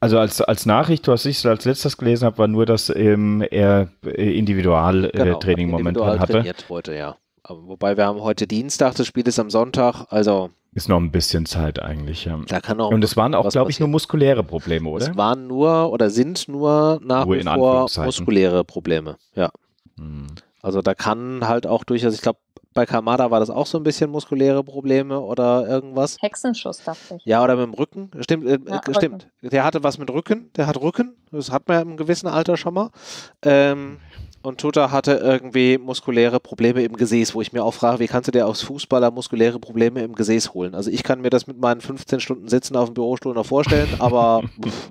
Also als, als Nachricht, was ich als letztes gelesen habe, war nur, dass ähm, er äh, Individualtraining äh, genau, momentan hatte. Trainiert heute, ja. Ähm, wobei wir haben heute Dienstag, das Spiel ist am Sonntag, also. Ist noch ein bisschen Zeit eigentlich, ja. Da kann auch Und es waren auch, glaube ich, nur muskuläre Probleme, oder? Es waren nur oder sind nur nach nur wie vor muskuläre Probleme, ja. Hm. Also da kann halt auch durchaus, ich glaube, bei Kamada war das auch so ein bisschen muskuläre Probleme oder irgendwas. Hexenschuss, dachte ich. Ja, oder mit dem Rücken. Stimmt, äh, ja, äh, stimmt. Der hatte was mit Rücken. Der hat Rücken. Das hat man ja im gewissen Alter schon mal. Ähm, und Tuta hatte irgendwie muskuläre Probleme im Gesäß, wo ich mir auch frage, wie kannst du dir aus Fußballer muskuläre Probleme im Gesäß holen? Also ich kann mir das mit meinen 15 Stunden Sitzen auf dem Bürostuhl noch vorstellen, aber <laughs> pff,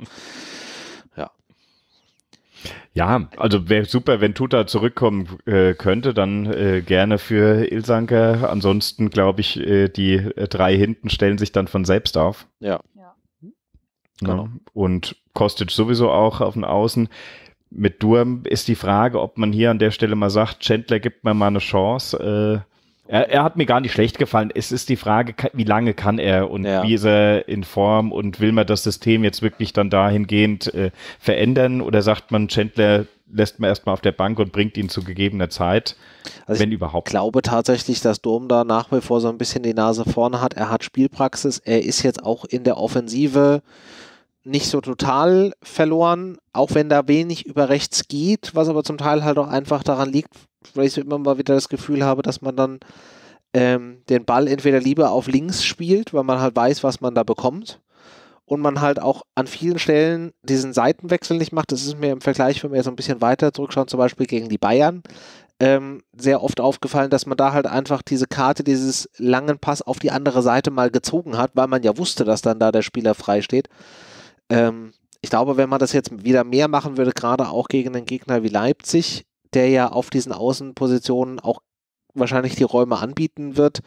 ja, also wäre super, wenn Tuta zurückkommen äh, könnte, dann äh, gerne für Ilsanker. Ansonsten glaube ich, äh, die äh, drei hinten stellen sich dann von selbst auf. Ja. ja. Mhm. Genau. Und Kostic sowieso auch auf den Außen. Mit Durm ist die Frage, ob man hier an der Stelle mal sagt, Chandler gibt mir mal eine Chance. Äh, er, er, hat mir gar nicht schlecht gefallen. Es ist die Frage, wie lange kann er und ja. wie ist er in Form und will man das System jetzt wirklich dann dahingehend äh, verändern oder sagt man, Chandler lässt man erstmal auf der Bank und bringt ihn zu gegebener Zeit, also wenn überhaupt. Ich glaube tatsächlich, dass Dom da nach wie vor so ein bisschen die Nase vorne hat. Er hat Spielpraxis, er ist jetzt auch in der Offensive nicht so total verloren, auch wenn da wenig über rechts geht, was aber zum Teil halt auch einfach daran liegt, weil ich immer mal wieder das Gefühl habe, dass man dann ähm, den Ball entweder lieber auf links spielt, weil man halt weiß, was man da bekommt. Und man halt auch an vielen Stellen diesen Seitenwechsel nicht macht. Das ist mir im Vergleich, wenn wir jetzt ein bisschen weiter zurückschauen, zum Beispiel gegen die Bayern, ähm, sehr oft aufgefallen, dass man da halt einfach diese Karte, dieses langen Pass auf die andere Seite mal gezogen hat, weil man ja wusste, dass dann da der Spieler frei steht. Ähm, ich glaube, wenn man das jetzt wieder mehr machen würde, gerade auch gegen einen Gegner wie Leipzig, der ja auf diesen Außenpositionen auch wahrscheinlich die Räume anbieten wird,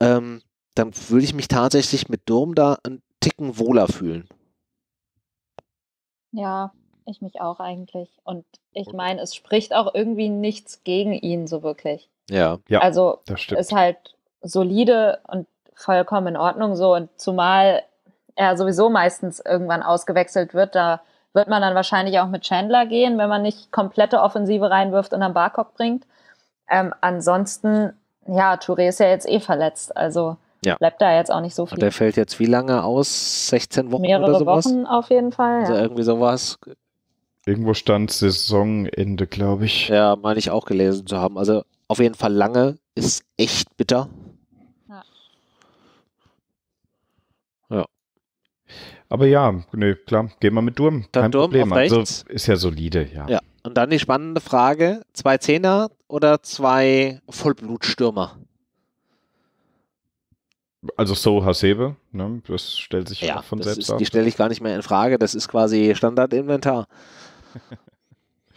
ähm, dann würde ich mich tatsächlich mit Durm da einen Ticken wohler fühlen. Ja, ich mich auch eigentlich. Und ich meine, es spricht auch irgendwie nichts gegen ihn so wirklich. Ja, ja. Also das stimmt. ist halt solide und vollkommen in Ordnung so. Und zumal er sowieso meistens irgendwann ausgewechselt wird, da wird man dann wahrscheinlich auch mit Chandler gehen, wenn man nicht komplette Offensive reinwirft und dann Barcock bringt. Ähm, ansonsten, ja, Touré ist ja jetzt eh verletzt, also ja. bleibt da jetzt auch nicht so viel. Und der fällt jetzt wie lange aus? 16 Wochen Mehrere oder sowas? Wochen auf jeden Fall. Also ja. irgendwie sowas. Irgendwo stand Saisonende, glaube ich. Ja, meine ich auch gelesen zu haben. Also auf jeden Fall lange ist echt bitter. Aber ja, nee, klar, gehen wir mit Durm. Dann Kein Durm Problem. Auf also ist ja solide, ja. ja. Und dann die spannende Frage: zwei Zehner oder zwei Vollblutstürmer? Also so Hasebe, ne? das stellt sich ja, von selbst ist, an. Die stelle ich gar nicht mehr in Frage, das ist quasi Standardinventar. <laughs>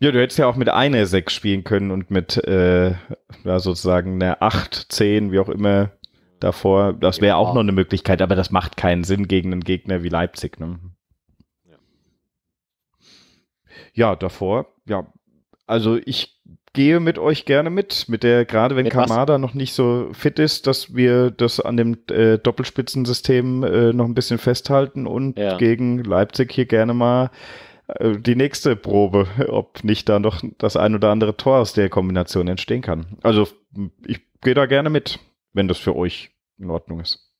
ja, du hättest ja auch mit einer 6 spielen können und mit äh, ja, sozusagen einer 8, 10, wie auch immer, davor. Das wäre genau. auch noch eine Möglichkeit, aber das macht keinen Sinn gegen einen Gegner wie Leipzig. Ne? Ja. ja, davor, ja. Also ich gehe mit euch gerne mit, mit der, gerade wenn mit Kamada was? noch nicht so fit ist, dass wir das an dem äh, Doppelspitzensystem äh, noch ein bisschen festhalten und ja. gegen Leipzig hier gerne mal äh, die nächste Probe, ob nicht da noch das ein oder andere Tor aus der Kombination entstehen kann. Also ich gehe da gerne mit wenn das für euch in Ordnung ist.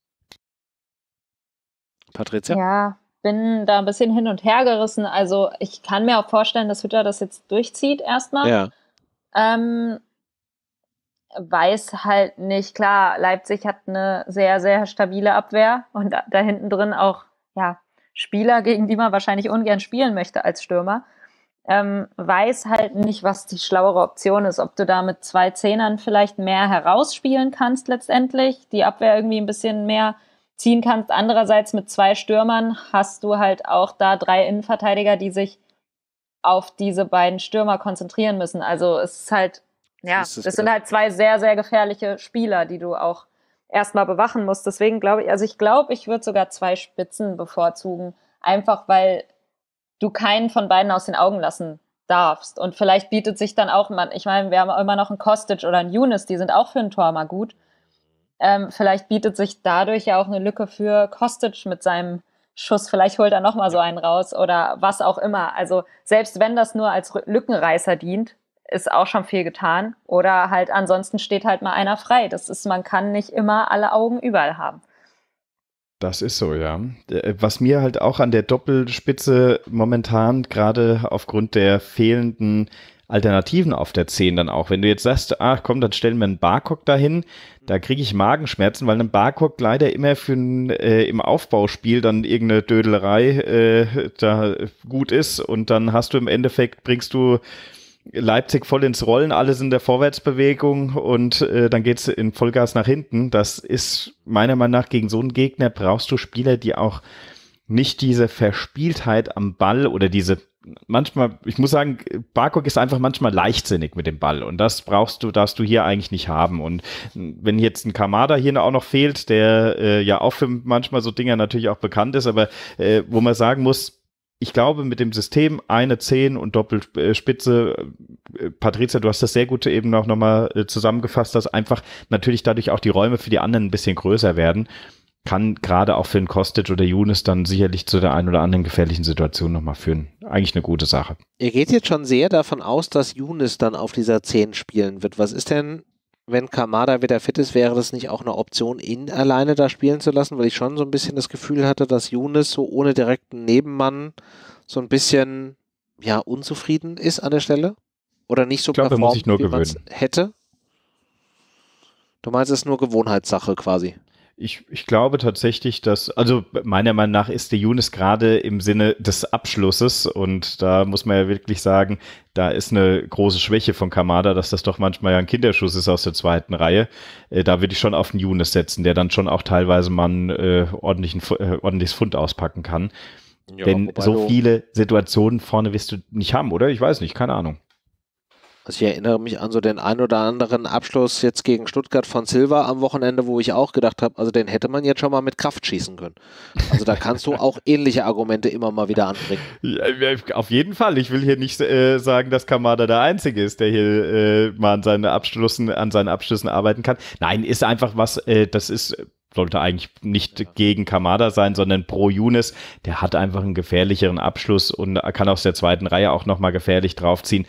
Patricia? Ja, bin da ein bisschen hin und her gerissen. Also ich kann mir auch vorstellen, dass Hütter das jetzt durchzieht erstmal. Ja. Ähm, weiß halt nicht, klar, Leipzig hat eine sehr, sehr stabile Abwehr und da, da hinten drin auch ja, Spieler, gegen die man wahrscheinlich ungern spielen möchte als Stürmer ähm, weiß halt nicht, was die schlauere Option ist. Ob du da mit zwei Zehnern vielleicht mehr herausspielen kannst letztendlich, die Abwehr irgendwie ein bisschen mehr ziehen kannst. Andererseits mit zwei Stürmern hast du halt auch da drei Innenverteidiger, die sich auf diese beiden Stürmer konzentrieren müssen. Also es ist halt, ja, das, das sind halt zwei sehr, sehr gefährliche Spieler, die du auch erstmal bewachen musst. Deswegen glaube ich, also ich glaube, ich würde sogar zwei Spitzen bevorzugen. Einfach weil du keinen von beiden aus den Augen lassen darfst. Und vielleicht bietet sich dann auch, man, ich meine, wir haben immer noch einen Kostic oder einen Younes, die sind auch für ein Tor mal gut. Ähm, vielleicht bietet sich dadurch ja auch eine Lücke für Kostic mit seinem Schuss. Vielleicht holt er nochmal so einen raus oder was auch immer. Also selbst wenn das nur als Lückenreißer dient, ist auch schon viel getan. Oder halt ansonsten steht halt mal einer frei. Das ist, man kann nicht immer alle Augen überall haben. Das ist so, ja. Äh, was mir halt auch an der Doppelspitze momentan gerade aufgrund der fehlenden Alternativen auf der 10 dann auch. Wenn du jetzt sagst, ach komm, dann stellen wir einen Barcock dahin, da kriege ich Magenschmerzen, weil ein Barcock leider immer für ein, äh, im Aufbauspiel dann irgendeine Dödelerei äh, da gut ist und dann hast du im Endeffekt, bringst du Leipzig voll ins Rollen, alles in der Vorwärtsbewegung und äh, dann geht's in Vollgas nach hinten. Das ist meiner Meinung nach gegen so einen Gegner brauchst du Spieler, die auch nicht diese Verspieltheit am Ball oder diese manchmal, ich muss sagen, Barkok ist einfach manchmal leichtsinnig mit dem Ball und das brauchst du, darfst du hier eigentlich nicht haben. Und wenn jetzt ein Kamada hier auch noch fehlt, der äh, ja auch für manchmal so Dinger natürlich auch bekannt ist, aber äh, wo man sagen muss, ich glaube, mit dem System eine Zehn und Doppelspitze, äh, äh, äh, Patricia, du hast das sehr gut eben auch nochmal zusammengefasst, dass einfach natürlich dadurch auch die Räume für die anderen ein bisschen größer werden, kann gerade auch für einen Kostic oder Younes dann sicherlich zu der einen oder anderen gefährlichen Situation nochmal führen. Eigentlich eine gute Sache. Ihr geht jetzt schon sehr davon aus, dass Younes dann auf dieser Zehn spielen wird. Was ist denn wenn Kamada wieder fit ist, wäre das nicht auch eine Option, ihn alleine da spielen zu lassen, weil ich schon so ein bisschen das Gefühl hatte, dass Younes so ohne direkten Nebenmann so ein bisschen ja unzufrieden ist an der Stelle oder nicht so ich glaub, performt, muss ich nur wie man hätte. Du meinst, es ist nur Gewohnheitssache quasi. Ich, ich glaube tatsächlich, dass, also meiner Meinung nach ist der Younes gerade im Sinne des Abschlusses und da muss man ja wirklich sagen, da ist eine große Schwäche von Kamada, dass das doch manchmal ja ein Kinderschuss ist aus der zweiten Reihe. Äh, da würde ich schon auf den Younes setzen, der dann schon auch teilweise mal einen äh, ordentlichen, äh, ordentliches Fund auspacken kann. Ja, Denn so viele Situationen vorne wirst du nicht haben, oder? Ich weiß nicht, keine Ahnung. Also ich erinnere mich an so den ein oder anderen Abschluss jetzt gegen Stuttgart von Silva am Wochenende, wo ich auch gedacht habe, also den hätte man jetzt schon mal mit Kraft schießen können. Also da kannst du auch ähnliche Argumente immer mal wieder anbringen. Ja, auf jeden Fall. Ich will hier nicht äh, sagen, dass Kamada der Einzige ist, der hier äh, mal an seinen Abschlüssen, an seinen Abschlüssen arbeiten kann. Nein, ist einfach was, äh, das ist sollte eigentlich nicht gegen Kamada sein, sondern pro Younes. Der hat einfach einen gefährlicheren Abschluss und kann aus der zweiten Reihe auch nochmal gefährlich draufziehen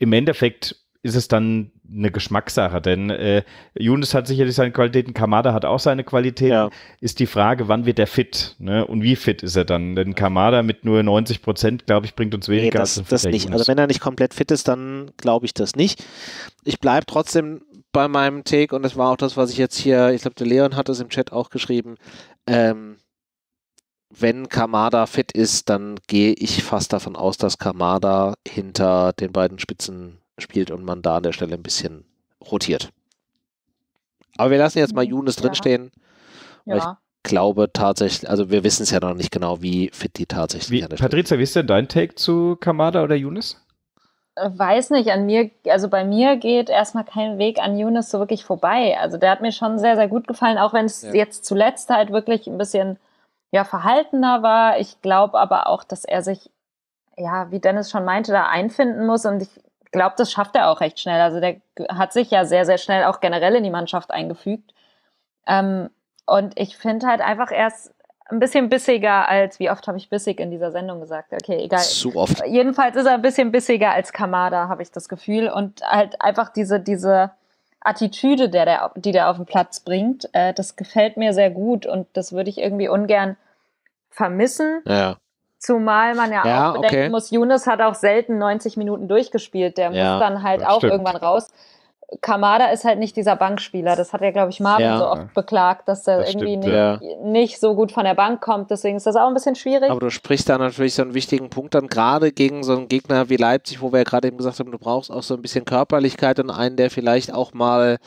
im Endeffekt ist es dann eine Geschmackssache, denn äh, Younes hat sicherlich seine Qualitäten, Kamada hat auch seine Qualitäten. Ja. Ist die Frage, wann wird er fit ne? und wie fit ist er dann? Denn Kamada mit nur 90 Prozent, glaube ich, bringt uns weniger nee, das, als das nicht. Also wenn er nicht komplett fit ist, dann glaube ich das nicht. Ich bleibe trotzdem bei meinem Take und das war auch das, was ich jetzt hier, ich glaube, der Leon hat das im Chat auch geschrieben. Ähm, wenn Kamada fit ist, dann gehe ich fast davon aus, dass Kamada hinter den beiden Spitzen spielt und man da an der Stelle ein bisschen rotiert. Aber wir lassen jetzt mal mhm. Younes ja. drinstehen. Ja. Ich glaube tatsächlich, also wir wissen es ja noch nicht genau, wie fit die tatsächlich wie, an der Stelle Patrizia, wie ist denn dein Take zu Kamada oder Younes? Äh, weiß nicht, an mir, also bei mir geht erstmal kein Weg an Younes so wirklich vorbei. Also der hat mir schon sehr, sehr gut gefallen, auch wenn es ja. jetzt zuletzt halt wirklich ein bisschen ja verhaltener war. Ich glaube aber auch, dass er sich, ja, wie Dennis schon meinte, da einfinden muss. Und ich glaube, das schafft er auch recht schnell. Also der hat sich ja sehr, sehr schnell auch generell in die Mannschaft eingefügt. Ähm, und ich finde halt einfach erst ein bisschen bissiger als, wie oft habe ich bissig in dieser Sendung gesagt? Okay, egal. So oft. Jedenfalls ist er ein bisschen bissiger als Kamada, habe ich das Gefühl. Und halt einfach diese, diese, Attitüde, der der, die der auf den Platz bringt. Äh, das gefällt mir sehr gut und das würde ich irgendwie ungern vermissen. Ja. Zumal man ja, ja auch bedenken okay. muss, Younes hat auch selten 90 Minuten durchgespielt. Der ja, muss dann halt auch stimmt. irgendwann raus. Kamada ist halt nicht dieser Bankspieler. Das hat ja, glaube ich, Marvin ja, so oft beklagt, dass er das irgendwie stimmt, nicht, ja. nicht, so gut von der Bank kommt. Deswegen ist das auch ein bisschen schwierig. Aber du sprichst da natürlich so einen wichtigen Punkt dann gerade gegen so einen Gegner wie Leipzig, wo wir ja gerade eben gesagt haben, du brauchst auch so ein bisschen Körperlichkeit und einen, der vielleicht auch mal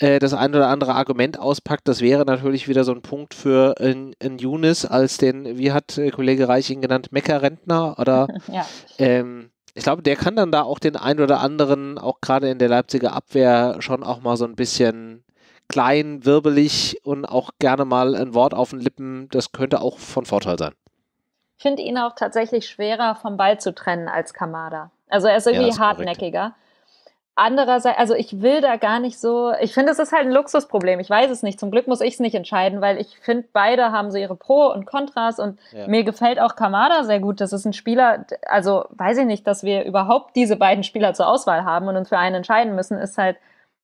äh, das ein oder andere Argument auspackt. Das wäre natürlich wieder so ein Punkt für ein, ein Younes als den, wie hat äh, Kollege Reich ihn genannt, Mecker-Rentner oder <laughs> ja. ähm, ich glaube, der kann dann da auch den ein oder anderen, auch gerade in der Leipziger Abwehr, schon auch mal so ein bisschen klein, wirbelig und auch gerne mal ein Wort auf den Lippen. Das könnte auch von Vorteil sein. Ich finde ihn auch tatsächlich schwerer vom Ball zu trennen als Kamada. Also er ist irgendwie ja, ist hartnäckiger. Korrekt andererseits, also ich will da gar nicht so, ich finde, es ist halt ein Luxusproblem. Ich weiß es nicht. Zum Glück muss ich es nicht entscheiden, weil ich finde, beide haben so ihre Pro und Kontras und ja. mir gefällt auch Kamada sehr gut. Das ist ein Spieler, also weiß ich nicht, dass wir überhaupt diese beiden Spieler zur Auswahl haben und uns für einen entscheiden müssen, ist halt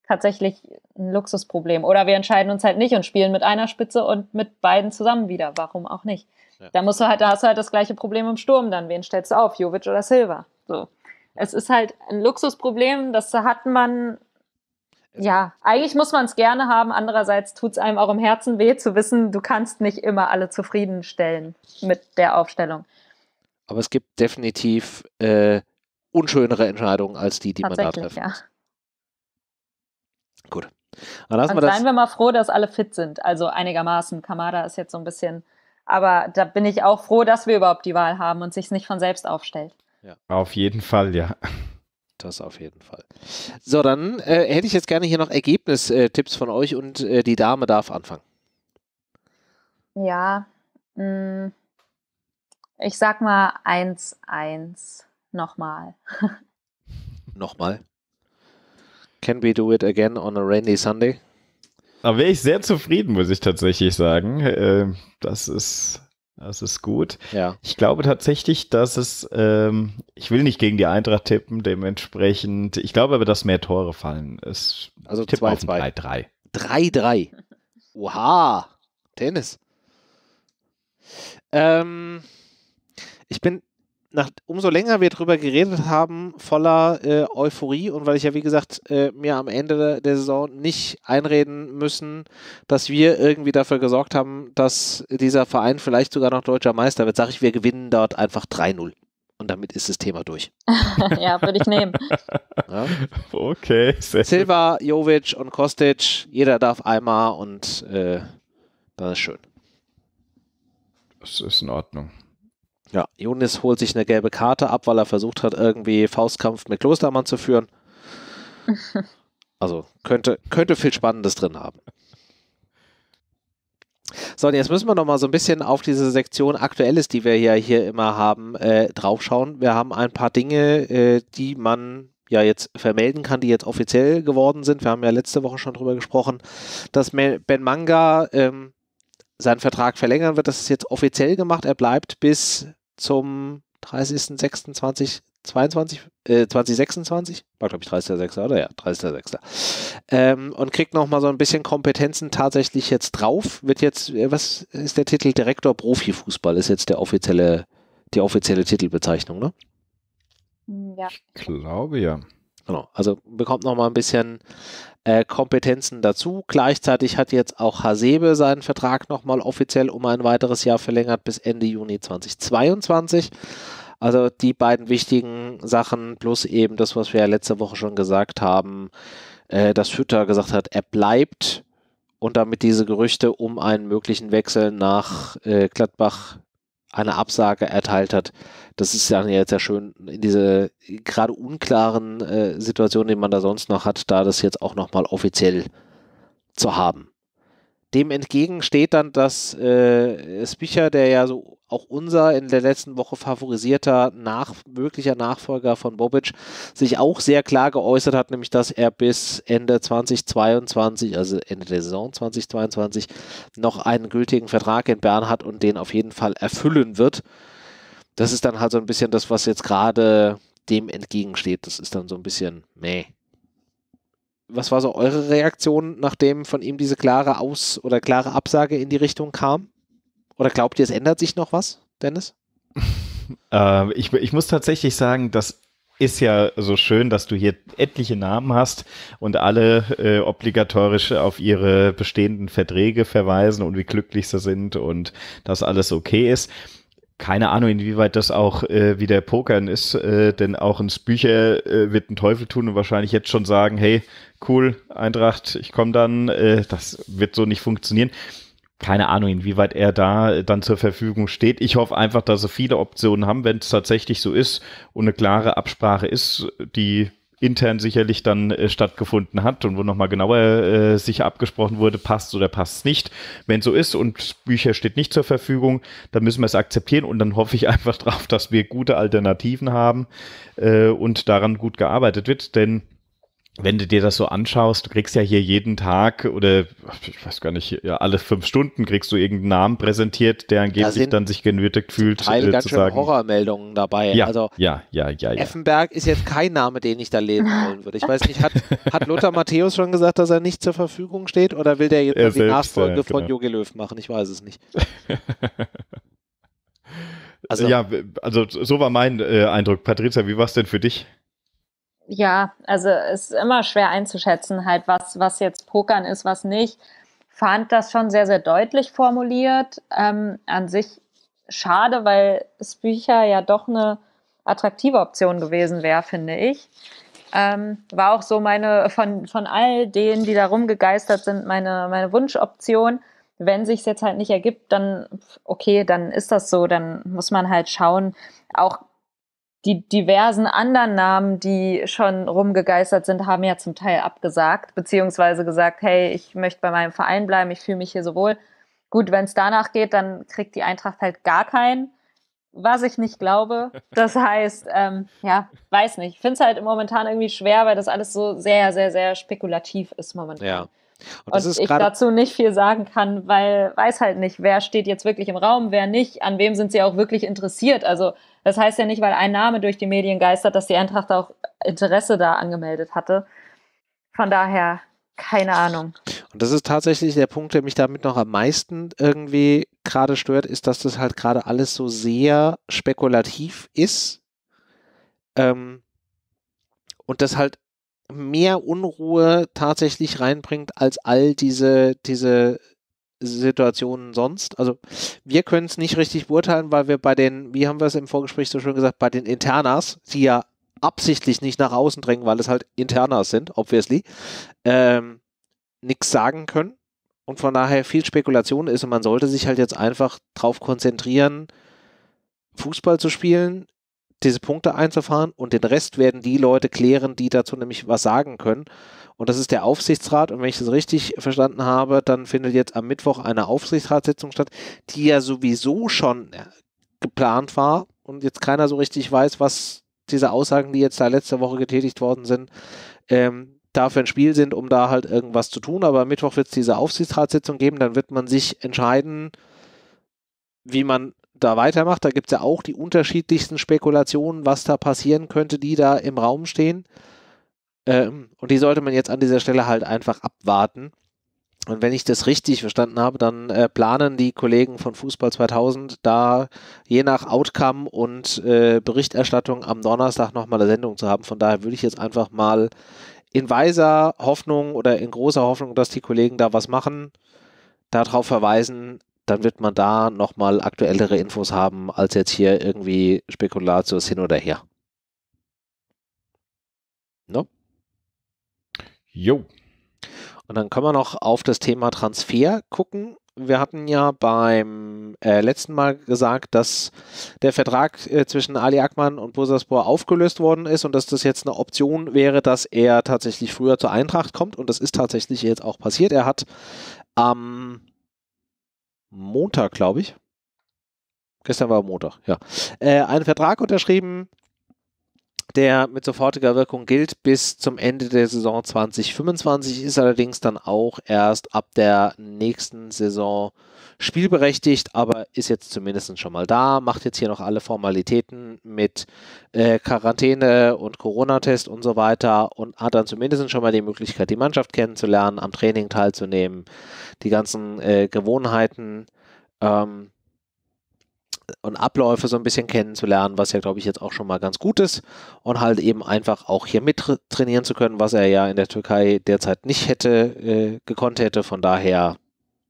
tatsächlich ein Luxusproblem. Oder wir entscheiden uns halt nicht und spielen mit einer Spitze und mit beiden zusammen wieder. Warum auch nicht? Ja. Da musst du halt, da hast du halt das gleiche Problem im Sturm dann. Wen stellst du auf? Jovic oder Silva? So es ist halt ein Luxusproblem, das hat man. Ja, eigentlich muss man es gerne haben. Andererseits tut es einem auch im Herzen weh zu wissen, du kannst nicht immer alle zufriedenstellen mit der Aufstellung. Aber es gibt definitiv äh, unschönere Entscheidungen als die, die man da trifft. Ja. Gut. Dann lassen Und wir das. seien wir mal froh, dass alle fit sind. Also einigermaßen. Kamada ist jetzt so ein bisschen. Aber da bin ich auch froh, dass wir überhaupt die Wahl haben und sich es nicht von selbst aufstellt. Ja. Auf jeden Fall, ja. Das auf jeden Fall. So, dann äh, hätte ich jetzt gerne hier noch Ergebnistipps von euch und äh, die Dame darf anfangen. Ja, mh, mm, ich sag mal 1-1 nochmal. <laughs> nochmal? Can we do it again on a rainy Sunday? Da wäre ich sehr zufrieden, muss ich tatsächlich sagen. Äh, das ist das ist gut. Ja. Ich glaube tatsächlich, dass es, ähm, ich will nicht gegen die Eintracht tippen, dementsprechend, ich glaube aber, dass mehr Tore fallen. Es also 2-2. 3-3. 3-3. Oha, Tennis. Ähm, ich bin nach, umso länger wir darüber geredet haben, voller äh, Euphorie und weil ich ja, wie gesagt, äh, mir am Ende der Saison nicht einreden müssen, dass wir irgendwie dafür gesorgt haben, dass dieser Verein vielleicht sogar noch deutscher Meister wird, sage ich, wir gewinnen dort einfach 3-0. Und damit ist das Thema durch. <laughs> ja, würde ich nehmen. Ja. Okay. Silva, Jovic und Kostic, jeder darf einmal und äh, dann ist schön. Das ist in Ordnung. Ja, Yunis holt sich eine gelbe Karte ab, weil er versucht hat, irgendwie Faustkampf mit Klostermann zu führen. <laughs> Also könnte, könnte viel Spannendes drin haben. So, und jetzt müssen wir nochmal so ein bisschen auf diese Sektion Aktuelles, die wir ja hier immer haben, äh, draufschauen. Wir haben ein paar Dinge, äh, die man ja jetzt vermelden kann, die jetzt offiziell geworden sind. Wir haben ja letzte Woche schon drüber gesprochen, dass Ben Manga ähm, seinen Vertrag verlängern wird. Das ist jetzt offiziell gemacht. Er bleibt bis zum 30.06.2022, äh, 2026, war glaube ich 30.06. oder ja, 30.06. Ähm, und kriegt nochmal so ein bisschen Kompetenzen tatsächlich jetzt drauf. Wird jetzt, äh, was ist der Titel? Direktor Profifußball ist jetzt der offizielle, die offizielle Titelbezeichnung, ne? Hm, ja. Ich glaube ja. Genau, also bekommt nochmal ein bisschen äh, Kompetenzen dazu. Gleichzeitig hat jetzt auch Hasebe seinen Vertrag nochmal offiziell um ein weiteres Jahr verlängert bis Ende Juni 2022. Also die beiden wichtigen Sachen plus eben das, was wir ja letzte Woche schon gesagt haben, äh, dass Hütter gesagt hat, er bleibt und damit diese Gerüchte um einen möglichen Wechsel nach äh, Gladbach eine Absage erteilt hat, das ist ja jetzt ja schön, in diese gerade unklaren äh, Situationen, die man da sonst noch hat, da das jetzt auch nochmal offiziell zu haben. Dem entgegen steht dann, dass äh, Spicher, der ja so auch unser in der letzten Woche favorisierter nach, möglicher Nachfolger von Bobic, sich auch sehr klar geäußert hat, nämlich dass er bis Ende 2022, also Ende der Saison 2022, noch einen gültigen Vertrag in Bern hat und den auf jeden Fall erfüllen wird das ist dann halt so ein bisschen das, was jetzt gerade dem entgegensteht. Das ist dann so ein bisschen meh. Was war so eure Reaktion, nachdem von ihm diese klare Aus- oder klare Absage in die Richtung kam? Oder glaubt ihr, es ändert sich noch was, Dennis? <laughs> äh, ich, ich muss tatsächlich sagen, dass ist ja so schön, dass du hier etliche Namen hast und alle äh, obligatorisch auf ihre bestehenden Verträge verweisen und wie glücklich sie sind und dass alles okay ist keine Ahnung, inwieweit das auch äh, wieder Pokern ist, äh, denn auch ins Bücher äh, wird ein Teufel tun und wahrscheinlich jetzt schon sagen, hey, cool, Eintracht, ich komme dann, äh, das wird so nicht funktionieren. Keine Ahnung, inwieweit er da dann zur Verfügung steht. Ich hoffe einfach, dass sie viele Optionen haben, wenn es tatsächlich so ist und eine klare Absprache ist, die intern sicherlich dann äh, stattgefunden hat und wo nochmal genauer äh, sicher abgesprochen wurde, passt oder passt nicht. Wenn so ist und Bücher steht nicht zur Verfügung, dann müssen wir es akzeptieren und dann hoffe ich <laughs> einfach drauf, dass wir gute Alternativen haben äh, und daran gut gearbeitet wird, denn wenn du dir das so anschaust, du kriegst ja hier jeden Tag oder ich weiß gar nicht, ja, alle fünf Stunden kriegst du irgendeinen Namen präsentiert, der angeblich sind, dann sich genötigt fühlt. Teil äh, ganz zu sagen. Horrormeldungen dabei. Ja, also ja, ja, ja, ja, Effenberg ist jetzt kein Name, den ich da lesen <laughs> wollen würde. Ich weiß nicht, hat, hat Lothar Matthäus schon gesagt, dass er nicht zur Verfügung steht oder will der jetzt die Nachfolge ja, genau. von Jogi Löw machen? Ich weiß es nicht. <laughs> also, ja, also so war mein äh, Eindruck. Patrizia, wie war es denn für dich? ja, also es ist immer schwer einzuschätzen, halt, was, was jetzt Pokern ist, was nicht. Fand das schon sehr, sehr deutlich formuliert. Ähm, an sich schade, weil Bücher ja doch eine attraktive Option gewesen wäre, finde ich. Ähm, war auch so meine, von, von all denen, die da rumgegeistert sind, meine, meine Wunschoption. Wenn sich es jetzt halt nicht ergibt, dann okay, dann ist das so, dann muss man halt schauen. Auch die diversen anderen Namen, die schon rumgegeistert sind, haben ja zum Teil abgesagt, beziehungsweise gesagt, hey, ich möchte bei meinem Verein bleiben, ich fühle mich hier so wohl. Gut, wenn es danach geht, dann kriegt die Eintracht halt gar keinen, was ich nicht glaube. <laughs> Das heißt, ähm, ja, weiß nicht. Ich finde es halt momentan irgendwie schwer, weil das alles so sehr, sehr, sehr spekulativ ist momentan. Ja. Und, und ich dazu nicht viel sagen kann, weil weiß halt nicht, wer steht jetzt wirklich im Raum, wer nicht, an wem sind sie auch wirklich interessiert. Also das heißt ja nicht, weil ein Name durch die Medien geistert, dass die Eintracht auch Interesse da angemeldet hatte. Von daher keine Ahnung. Und das ist tatsächlich der Punkt, der mich damit noch am meisten irgendwie gerade stört, ist, dass das halt gerade alles so sehr spekulativ ist. Ähm, und das halt mehr Unruhe tatsächlich reinbringt als all diese, diese Situationen sonst. Also wir können es nicht richtig beurteilen, weil wir bei den, wie haben wir es im Vorgespräch so schön gesagt, bei den Internas, die ja absichtlich nicht nach außen drängen, weil es halt Internas sind, obviously, ähm, nichts sagen können. Und von daher viel Spekulation ist und man sollte sich halt jetzt einfach darauf konzentrieren, Fußball zu spielen, diese Punkte einzufahren und den Rest werden die Leute klären, die dazu nämlich was sagen können. Und das ist der Aufsichtsrat. Und wenn ich das richtig verstanden habe, dann findet jetzt am Mittwoch eine Aufsichtsratssitzung statt, die ja sowieso schon geplant war und jetzt keiner so richtig weiß, was diese Aussagen, die jetzt da letzte Woche getätigt worden sind, ähm, dafür ein Spiel sind, um da halt irgendwas zu tun. Aber am Mittwoch wird es diese Aufsichtsratssitzung geben, dann wird man sich entscheiden, wie man da weitermacht. Da gibt es ja auch die unterschiedlichsten Spekulationen, was da passieren könnte, die da im Raum stehen. Ähm, und die sollte man jetzt an dieser Stelle halt einfach abwarten. Und wenn ich das richtig verstanden habe, dann äh, planen die Kollegen von Fußball 2000 da je nach Outcome und äh, Berichterstattung am Donnerstag nochmal eine Sendung zu haben. Von daher würde ich jetzt einfach mal in weiser Hoffnung oder in großer Hoffnung, dass die Kollegen da was machen, darauf verweisen. Dann wird man da nochmal aktuellere Infos haben, als jetzt hier irgendwie Spekulatius hin oder her. Jo. Und dann können wir noch auf das Thema Transfer gucken. Wir hatten ja beim äh, letzten Mal gesagt, dass der Vertrag äh, zwischen Ali Akman und Bursaspor aufgelöst worden ist und dass das jetzt eine Option wäre, dass er tatsächlich früher zur Eintracht kommt. Und das ist tatsächlich jetzt auch passiert. Er hat am Montag, glaube ich, gestern war Montag, ja, äh, einen Vertrag unterschrieben der mit sofortiger Wirkung gilt bis zum Ende der Saison 2025, ist allerdings dann auch erst ab der nächsten Saison spielberechtigt, aber ist jetzt zumindest schon mal da, macht jetzt hier noch alle Formalitäten mit äh, Quarantäne und Corona-Test und so weiter und hat dann zumindest schon mal die Möglichkeit, die Mannschaft kennenzulernen, am Training teilzunehmen, die ganzen äh, Gewohnheiten ähm, und Abläufe so ein bisschen kennenzulernen, was ja, glaube ich, jetzt auch schon mal ganz gut ist und halt eben einfach auch hier mit trainieren zu können, was er ja in der Türkei derzeit nicht hätte, äh, gekonnt hätte. Von daher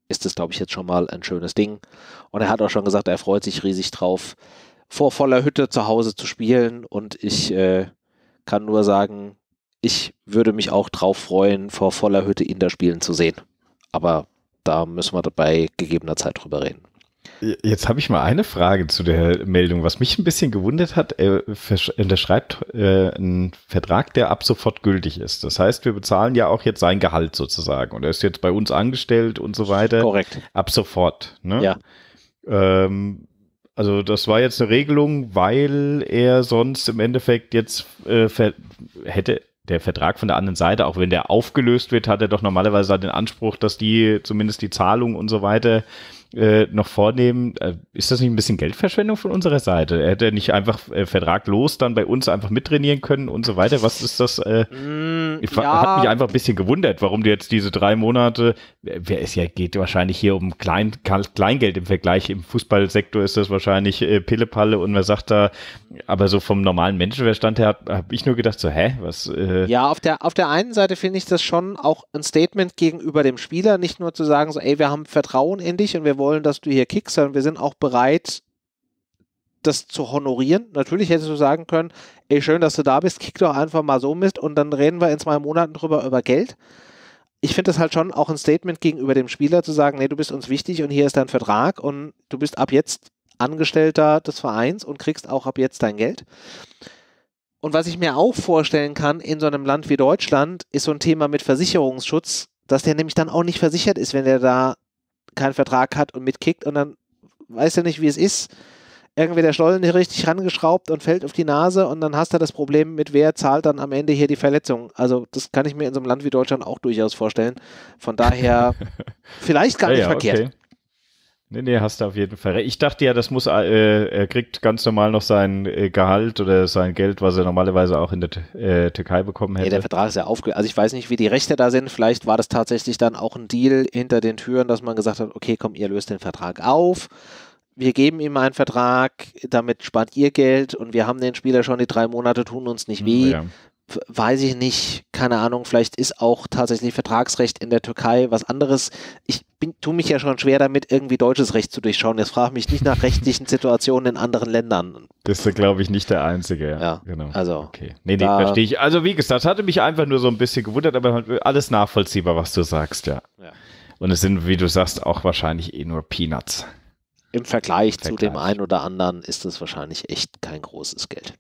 ist es, glaube ich, jetzt schon mal ein schönes Ding. Und er hat auch schon gesagt, er freut sich riesig drauf, vor voller Hütte zu Hause zu spielen. Und ich äh, kann nur sagen, ich würde mich auch drauf freuen, vor voller Hütte ihn da spielen zu sehen. Aber da müssen wir bei gegebener Zeit drüber reden. Jetzt habe ich mal eine Frage zu der Meldung, was mich ein bisschen gewundert hat. Er unterschreibt äh, einen Vertrag, der ab sofort gültig ist. Das heißt, wir bezahlen ja auch jetzt sein Gehalt sozusagen. Und er ist jetzt bei uns angestellt und so weiter. Korrekt. Ab sofort. Ne? Ja. Ähm, also das war jetzt eine Regelung, weil er sonst im Endeffekt jetzt äh, hätte der Vertrag von der anderen Seite, auch wenn der aufgelöst wird, hat er doch normalerweise den Anspruch, dass die zumindest die Zahlung und so weiter äh, noch vornehmen, äh, ist das nicht ein bisschen Geldverschwendung von unserer Seite? Er hätte nicht einfach äh, vertraglos dann bei uns einfach mittrainieren können und so weiter. Was ist das? Äh, mm, ich ja. hat mich einfach ein bisschen gewundert, warum du jetzt diese drei Monate, wer ist ja, geht wahrscheinlich hier um Klein, Kleingeld im Vergleich. Im Fußballsektor ist das wahrscheinlich äh, Pillepalle und man sagt da, aber so vom normalen Menschenverstand her habe hab ich nur gedacht, so, hä, was? Äh, ja, auf der, auf der einen Seite finde ich das schon auch ein Statement gegenüber dem Spieler, nicht nur zu sagen, so, ey, wir haben Vertrauen in dich und wir wollen wollen, dass du hier kickst, sondern wir sind auch bereit, das zu honorieren. Natürlich hättest du sagen können, ey, schön, dass du da bist, kick doch einfach mal so mit und dann reden wir in zwei Monaten drüber über Geld. Ich finde das halt schon auch ein Statement gegenüber dem Spieler zu sagen, nee, du bist uns wichtig und hier ist dein Vertrag und du bist ab jetzt Angestellter des Vereins und kriegst auch ab jetzt dein Geld. Und was ich mir auch vorstellen kann in so einem Land wie Deutschland, ist so ein Thema mit Versicherungsschutz, dass der nämlich dann auch nicht versichert ist, wenn der da keinen Vertrag hat und mitkickt und dann weiß er nicht, wie es ist. Irgendwie der Stollen nicht richtig rangeschraubt und fällt auf die Nase und dann hast du das Problem mit, wer zahlt dann am Ende hier die Verletzung. Also das kann ich mir in so einem Land wie Deutschland auch durchaus vorstellen. Von daher <laughs> vielleicht gar ja, nicht ja, verkehrt. Okay. Nee, nee, hast du auf jeden Fall. Ich dachte ja, das muss, äh, er kriegt ganz normal noch sein äh, Gehalt oder sein Geld, was er normalerweise auch in der äh, Türkei bekommen hätte. Nee, der Vertrag ist ja aufge... Also ich weiß nicht, wie die Rechte da sind. Vielleicht war das tatsächlich dann auch ein Deal hinter den Türen, dass man gesagt hat, okay, komm, ihr löst den Vertrag auf. Wir geben ihm einen Vertrag, damit spart ihr Geld und wir haben den Spieler schon die drei Monate, tun uns nicht hm, weh. Ja weiß ich nicht, keine Ahnung, vielleicht ist auch tatsächlich Vertragsrecht in der Türkei was anderes. Ich bin, tue mich ja schon schwer damit, irgendwie deutsches Recht zu durchschauen. Jetzt frage ich mich nicht nach rechtlichen Situationen in anderen Ländern. Das ist, glaube ich, nicht der einzige. Ja, ja genau. Also, okay. Nee, nee, verstehe ich. Also, wie gesagt, hatte mich einfach nur so ein bisschen gewundert, aber alles nachvollziehbar, was du sagst, ja. ja. Und es sind, wie du sagst, auch wahrscheinlich eh nur Peanuts. Im Vergleich, Im Vergleich zu dem einen oder anderen ist es wahrscheinlich echt kein großes Geld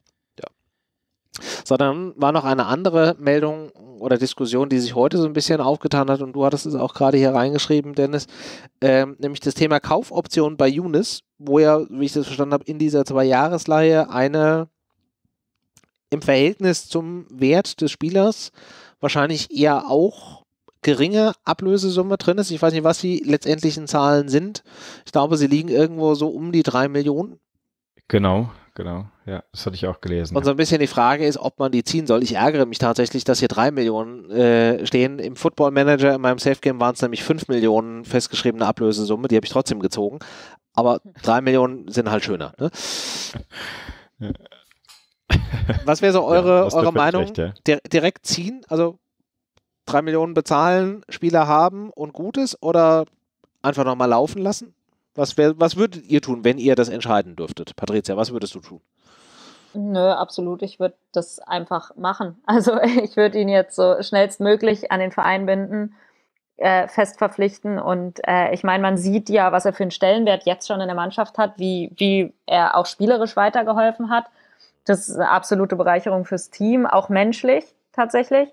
sondern war noch eine andere Meldung oder Diskussion, die sich heute so ein bisschen aufgetan hat und du hattest es auch gerade hier reingeschrieben, Dennis, ähm, nämlich das Thema Kaufoption bei Younes, wo ja, wie ich das verstanden habe, in dieser Zwei-Jahres-Leihe eine im Verhältnis zum Wert des Spielers wahrscheinlich eher auch geringe Ablösesumme drin ist. Ich weiß nicht, was die letztendlichen Zahlen sind. Ich glaube, sie liegen irgendwo so um die drei Millionen. Genau, genau. Ja, das hatte ich auch gelesen. Und so ein bisschen die Frage ist, ob man die ziehen soll. Ich ärgere mich tatsächlich, dass hier drei Millionen äh, stehen. Im Football Manager in meinem Safe Game waren es nämlich fünf Millionen festgeschriebene Ablösesumme. Die habe ich trotzdem gezogen. Aber drei Millionen sind halt schöner. Ne? Was wäre so eure, ja, eure Meinung? Recht, ja. direkt ziehen? Also drei Millionen bezahlen, Spieler haben und Gutes oder einfach nochmal laufen lassen? Was, wär, was würdet ihr tun, wenn ihr das entscheiden dürftet? Patricia, was würdest du tun? Nö, absolut. Ich würde das einfach machen. <laughs> Also ich würde ihn jetzt so schnellstmöglich an den Verein binden, äh, fest verpflichten. Und äh, ich meine, man sieht ja, was er für einen Stellenwert jetzt schon in der Mannschaft hat, wie, wie er auch spielerisch weitergeholfen hat. Das ist eine absolute Bereicherung fürs Team, auch menschlich tatsächlich.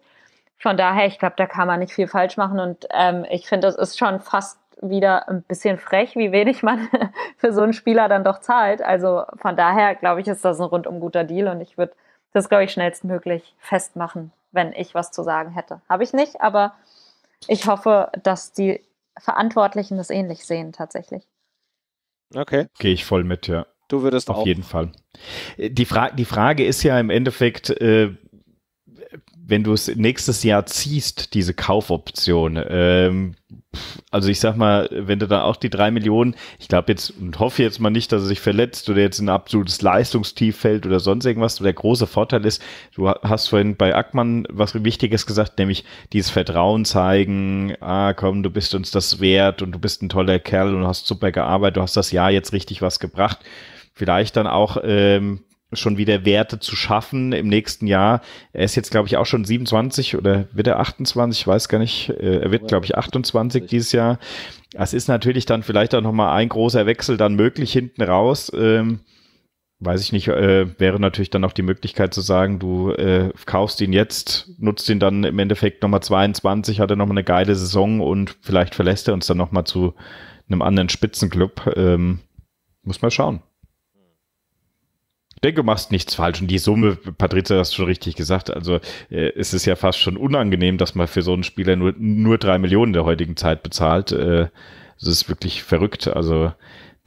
Von daher, ich glaube, da kann man nicht viel falsch machen. Und ähm, ich finde, das ist schon fast wieder ein bisschen frech, wie wenig man <laughs> für so einen Spieler dann doch zahlt. Also von daher glaube ich, ist das ein rundum guter Deal und ich würde das, glaube ich, schnellstmöglich festmachen, wenn ich was zu sagen hätte. Habe ich nicht, aber ich hoffe, dass die Verantwortlichen das ähnlich sehen tatsächlich. Okay. Gehe ich voll mit, ja. Du würdest Auf auch. Auf jeden Fall. Äh, die, Fra die Frage ist ja im Endeffekt, äh, wenn du es nächstes Jahr ziehst, diese Kaufoption, ähm, also ich sag mal, wenn du dann auch die drei Millionen, ich glaube jetzt und hoffe jetzt mal nicht, dass er sich verletzt oder jetzt ein absolutes Leistungstief fällt oder sonst irgendwas. Der große Vorteil ist, du hast vorhin bei Ackmann was Wichtiges gesagt, nämlich dieses Vertrauen zeigen, ah komm, du bist uns das wert und du bist ein toller Kerl und hast super gearbeitet, du hast das Jahr jetzt richtig was gebracht. Vielleicht dann auch ähm, schon wieder Werte zu schaffen im nächsten Jahr. Er ist jetzt, glaube ich, auch schon 27 oder wird er 28, ich weiß gar nicht. Äh, er wird, glaube ich, 28 dieses Jahr. Es ist natürlich dann vielleicht auch nochmal ein großer Wechsel dann möglich hinten raus. Ähm, weiß ich nicht, äh, wäre natürlich dann auch die Möglichkeit zu sagen, du äh, kaufst ihn jetzt, nutzt ihn dann im Endeffekt nochmal 22, hat er nochmal eine geile Saison und vielleicht verlässt er uns dann nochmal zu einem anderen Spitzenclub. Ähm, muss mal schauen. Ich denke, du machst nichts falsch. Und die Summe, Patrizia, hast schon richtig gesagt. Also äh, es ist ja fast schon unangenehm, dass man für so einen Spieler nur, nur drei Millionen der heutigen Zeit bezahlt. Äh, das ist wirklich verrückt. Also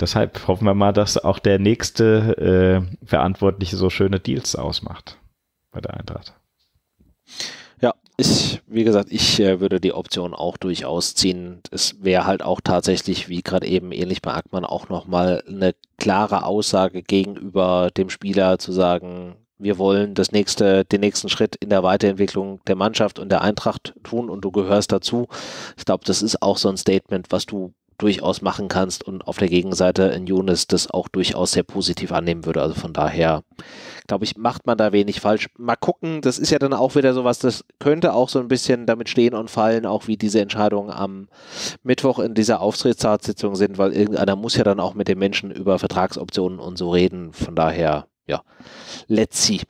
deshalb hoffen wir mal, dass auch der nächste äh, Verantwortliche so schöne Deals ausmacht bei der Eintracht ich, wie gesagt, ich äh, würde die Option auch durchaus ziehen. Es wäre halt auch tatsächlich, wie gerade eben ähnlich bei Ackmann, auch nochmal eine klare Aussage gegenüber dem Spieler zu sagen, wir wollen das nächste, den nächsten Schritt in der Weiterentwicklung der Mannschaft und der Eintracht tun und du gehörst dazu. Ich glaube, das ist auch so ein Statement, was du durchaus machen kannst und auf der Gegenseite in Younes das auch durchaus sehr positiv annehmen würde. Also von daher, glaube ich, macht man da wenig falsch. Mal gucken, das ist ja dann auch wieder sowas, das könnte auch so ein bisschen damit stehen und fallen, auch wie diese Entscheidungen am Mittwoch in dieser Auftrittsratssitzung sind, weil irgendeiner muss ja dann auch mit den Menschen über Vertragsoptionen und so reden. Von daher, ja, let's see.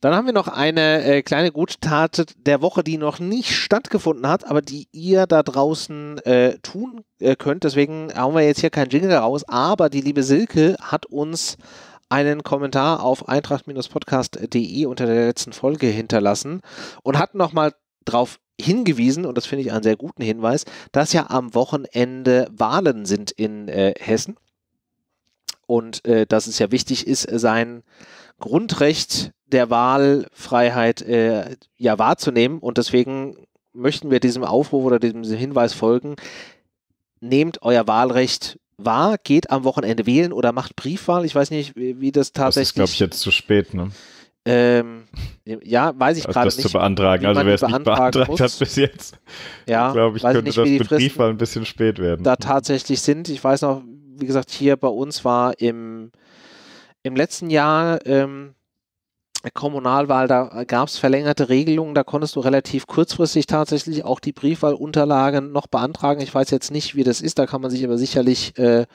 Dann haben wir noch eine äh, kleine Guttat der Woche, die noch nicht stattgefunden hat, aber die ihr da draußen äh, tun äh, könnt. Deswegen haben wir jetzt hier keinen Jingle raus, aber die liebe Silke hat uns einen Kommentar auf eintracht-podcast.de unter der letzten Folge hinterlassen und hat nochmal drauf hingewiesen, und das finde ich einen sehr guten Hinweis, dass ja am Wochenende Wahlen sind in äh, Hessen und äh, dass es ja wichtig ist, sein Grundrecht der Wahlfreiheit äh, ja wahrzunehmen. Und deswegen möchten wir diesem Aufruf oder diesem Hinweis folgen. Nehmt euer Wahlrecht wahr, geht am Wochenende wählen oder macht Briefwahl. Ich weiß nicht, wie, wie das tatsächlich. Das ist, glaube ich, jetzt zu spät, ne? Ähm, ja, weiß ich gerade nicht. Das zu beantragen. Also wer es nicht beantragt muss. hat bis jetzt, ja, glaube ich, könnte nicht, das mit Briefwahl ein bisschen spät werden. Da tatsächlich sind. Ich weiß noch, wie gesagt, hier bei uns war im im letzten Jahr ähm, Kommunalwahl, da gab es verlängerte Regelungen, da konntest du relativ kurzfristig tatsächlich auch die Briefwahlunterlagen noch beantragen. Ich weiß jetzt nicht, wie das ist, da kann man sich aber sicherlich äh,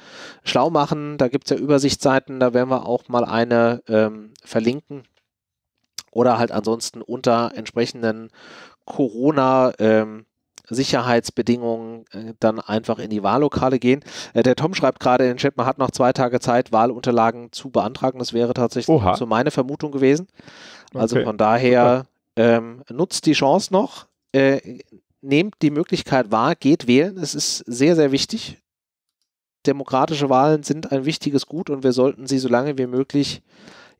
schlau machen. Da gibt es ja Übersichtsseiten, da werden wir auch mal eine ähm, verlinken. Oder halt ansonsten unter entsprechenden Corona- ähm, Sicherheitsbedingungen äh, dann einfach in die Wahllokale gehen. Äh, der Tom schreibt gerade in den Chat, man hat noch zwei Tage Zeit, Wahlunterlagen zu beantragen. Das wäre tatsächlich Oha. so meine Vermutung gewesen. Also okay. von daher ähm, nutzt die Chance noch, äh, nehmt die Möglichkeit wahr, geht wählen. Es ist sehr, sehr wichtig. Demokratische Wahlen sind ein wichtiges Gut und wir sollten sie so lange wie möglich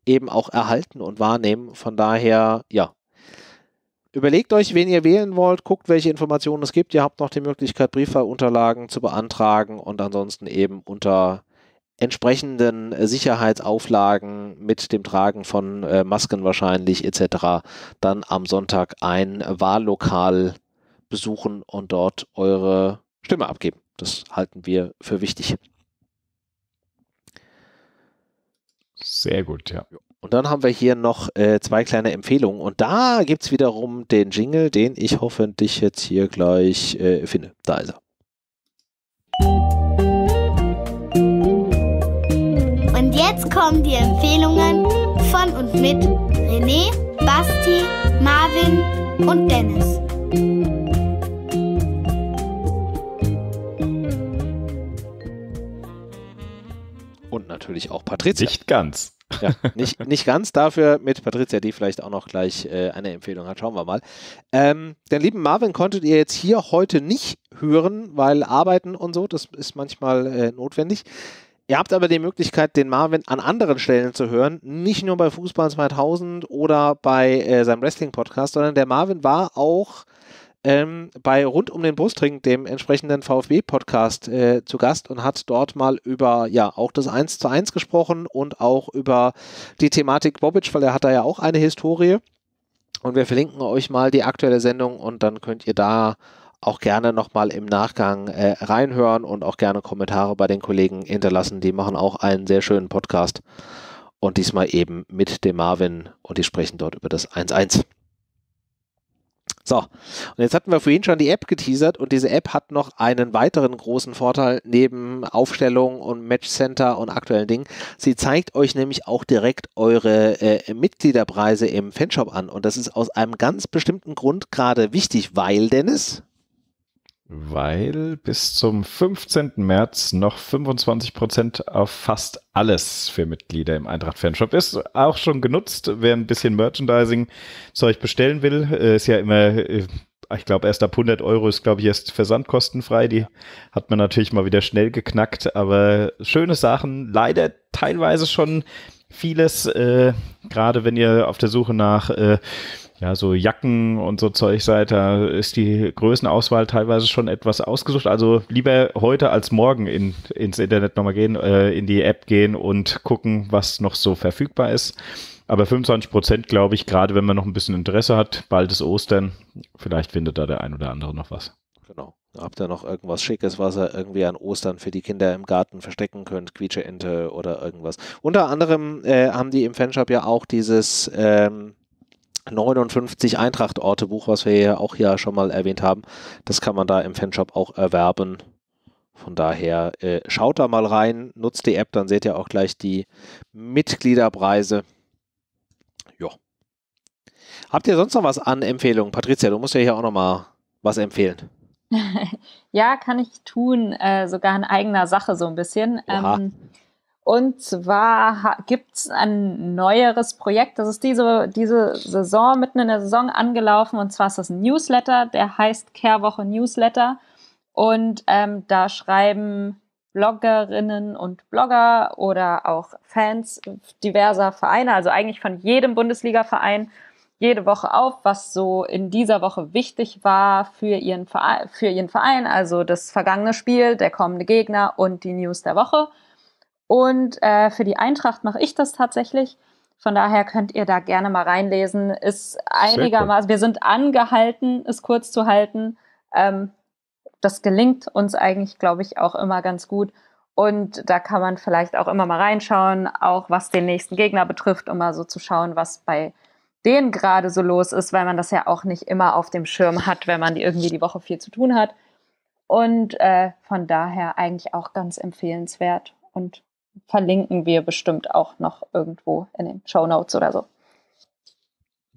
eben auch erhalten und wahrnehmen. Von daher, ja, Überlegt euch, wen ihr wählen wollt, guckt, welche Informationen es gibt. Ihr habt noch die Möglichkeit, Briefwahlunterlagen zu beantragen und ansonsten eben unter entsprechenden äh, Sicherheitsauflagen mit dem Tragen von äh, Masken wahrscheinlich etc. dann am Sonntag ein Wahllokal besuchen und dort eure Stimme abgeben. Das halten wir für wichtig. Sehr gut, ja. Und dann haben wir hier noch äh, zwei kleine Empfehlungen. Und da gibt es wiederum den Jingle, den ich hoffentlich jetzt hier gleich äh, finde. Da ist er. Und jetzt kommen die Empfehlungen von und mit René, Basti, Marvin und Dennis. Und natürlich auch Patricia. Nicht ganz. Ja, nicht, nicht ganz, dafür mit Patricia, die vielleicht auch noch gleich äh, eine Empfehlung hat. Schauen wir mal. Ähm, den lieben Marvin konntet ihr jetzt hier heute nicht hören, weil Arbeiten und so, das ist manchmal äh, notwendig. Ihr habt aber die Möglichkeit, den Marvin an anderen Stellen zu hören, nicht nur bei Fußball 2000 oder bei äh, seinem Wrestling-Podcast, sondern der Marvin war auch ähm, bei Rund um den Brustring, dem entsprechenden VfB-Podcast, äh, zu Gast und hat dort mal über ja auch das 1 zu 1 gesprochen und auch über die Thematik Bobic, weil er hat da ja auch eine Historie. Und wir verlinken euch mal die aktuelle Sendung und dann könnt ihr da auch gerne nochmal im Nachgang äh, reinhören und auch gerne Kommentare bei den Kollegen hinterlassen. Die machen auch einen sehr schönen Podcast. Und diesmal eben mit dem Marvin und die sprechen dort über das 1-1. So, und jetzt hatten wir vorhin schon die App geteasert und diese App hat noch einen weiteren großen Vorteil neben Aufstellung und Matchcenter und aktuellen Dingen. Sie zeigt euch nämlich auch direkt eure äh, Mitgliederpreise im Fanshop an und das ist aus einem ganz bestimmten Grund gerade wichtig, weil Dennis, weil bis zum 15. März noch 25% auf fast alles für Mitglieder im Eintracht-Fanshop ist. Auch schon genutzt, wer ein bisschen Merchandising-Zeug bestellen will. Äh, ist ja immer, äh, ich glaube, erst ab 100 Euro ist, glaube ich, erst versandkostenfrei. Die hat man natürlich mal wieder schnell geknackt. Aber schöne Sachen, leider teilweise schon vieles, äh, gerade wenn ihr auf der Suche nach... Äh, ja, so Jacken und so Zeug seid, da ist die Größenauswahl teilweise schon etwas ausgesucht. Also lieber heute als morgen in, ins Internet nochmal gehen, äh, in die App gehen und gucken, was noch so verfügbar ist. Aber 25 Prozent, glaube ich, gerade wenn man noch ein bisschen Interesse hat, bald ist Ostern, vielleicht findet da der ein oder andere noch was. Genau. Habt ihr noch irgendwas Schickes, was ihr irgendwie an Ostern für die Kinder im Garten verstecken könnt? Quietscheente oder irgendwas. Unter anderem äh, haben die im Fanshop ja auch dieses ähm, 59 Eintracht buch was wir ja auch ja schon mal erwähnt haben. Das kann man da im Fanshop auch erwerben. Von daher äh, schaut da mal rein, nutzt die App, dann seht ihr auch gleich die Mitgliederpreise. Ja. Habt ihr sonst noch was an Empfehlungen? Patricia, du musst ja hier auch noch mal was empfehlen. <laughs> ja, kann ich tun, äh, sogar in eigener Sache so ein bisschen. Ähm, und zwar gibt's ein neueres Projekt. Das ist diese, diese Saison, mitten in der Saison angelaufen. Und zwar ist das ein Newsletter, der heißt Kehrwoche Newsletter. Und ähm, da schreiben Bloggerinnen und Blogger oder auch Fans diverser Vereine, also eigentlich von jedem Bundesliga-Verein, jede Woche auf, was so in dieser Woche wichtig war für ihren, Verein, für ihren Verein. Also das vergangene Spiel, der kommende Gegner und die News der Woche. Und äh, für die Eintracht mache ich das tatsächlich. Von daher könnt ihr da gerne mal reinlesen. Ist einigermaßen, wir sind angehalten, es kurz zu halten. Ähm, das gelingt uns eigentlich, glaube ich, auch immer ganz gut. Und da kann man vielleicht auch immer mal reinschauen, auch was den nächsten Gegner betrifft, um mal so zu schauen, was bei denen gerade so los ist, weil man das ja auch nicht immer auf dem Schirm hat, wenn man die irgendwie die Woche viel zu tun hat. Und äh, von daher eigentlich auch ganz empfehlenswert und verlinken wir bestimmt auch noch irgendwo in den Show Notes oder so.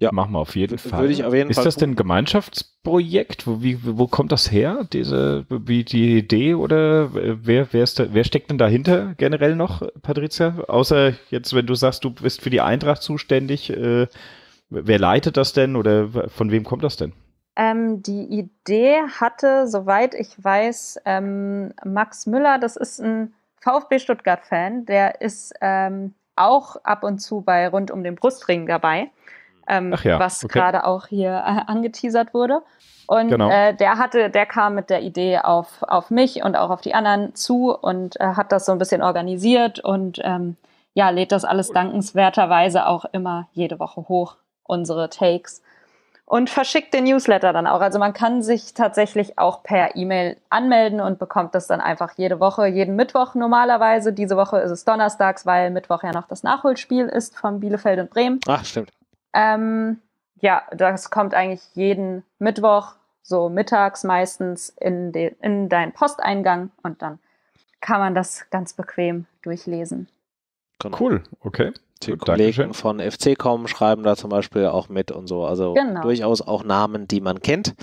Ja, machen wir auf jeden Fall. Würde ich auf jeden ist Fall das denn ein Gemeinschaftsprojekt? Wo, wie, wo kommt das her, diese wie die Idee? Oder wer, wer, ist da, wer steckt denn dahinter generell noch, Patricia? Außer jetzt, wenn du sagst, du bist für die Eintracht zuständig, äh, wer leitet das denn oder von wem kommt das denn? Ähm, die Idee hatte, soweit ich weiß, ähm, Max Müller, das ist ein VfB Stuttgart-Fan, der ist ähm, auch ab und zu bei rund um den Brustring dabei, ähm, ja, was okay. gerade auch hier äh, angeteasert wurde. Und genau. äh, der hatte, der kam mit der Idee auf, auf mich und auch auf die anderen zu und äh, hat das so ein bisschen organisiert und ähm, ja, lädt das alles dankenswerterweise auch immer jede Woche hoch, unsere Takes und verschickt den Newsletter dann auch. Also man kann sich tatsächlich auch per E-Mail anmelden und bekommt das dann einfach jede Woche, jeden Mittwoch normalerweise. Diese Woche ist es donnerstags, weil Mittwoch ja noch das Nachholspiel ist von Bielefeld und Bremen. Ach, stimmt. Ähm, ja, das kommt eigentlich jeden Mittwoch, so mittags meistens, in, den, in deinen Posteingang und dann kann man das ganz bequem durchlesen. Genau. Cool, okay. Die Gut, Kollegen von FC.com schreiben da zum Beispiel auch mit und so. Also genau. durchaus auch Namen, die man kennt.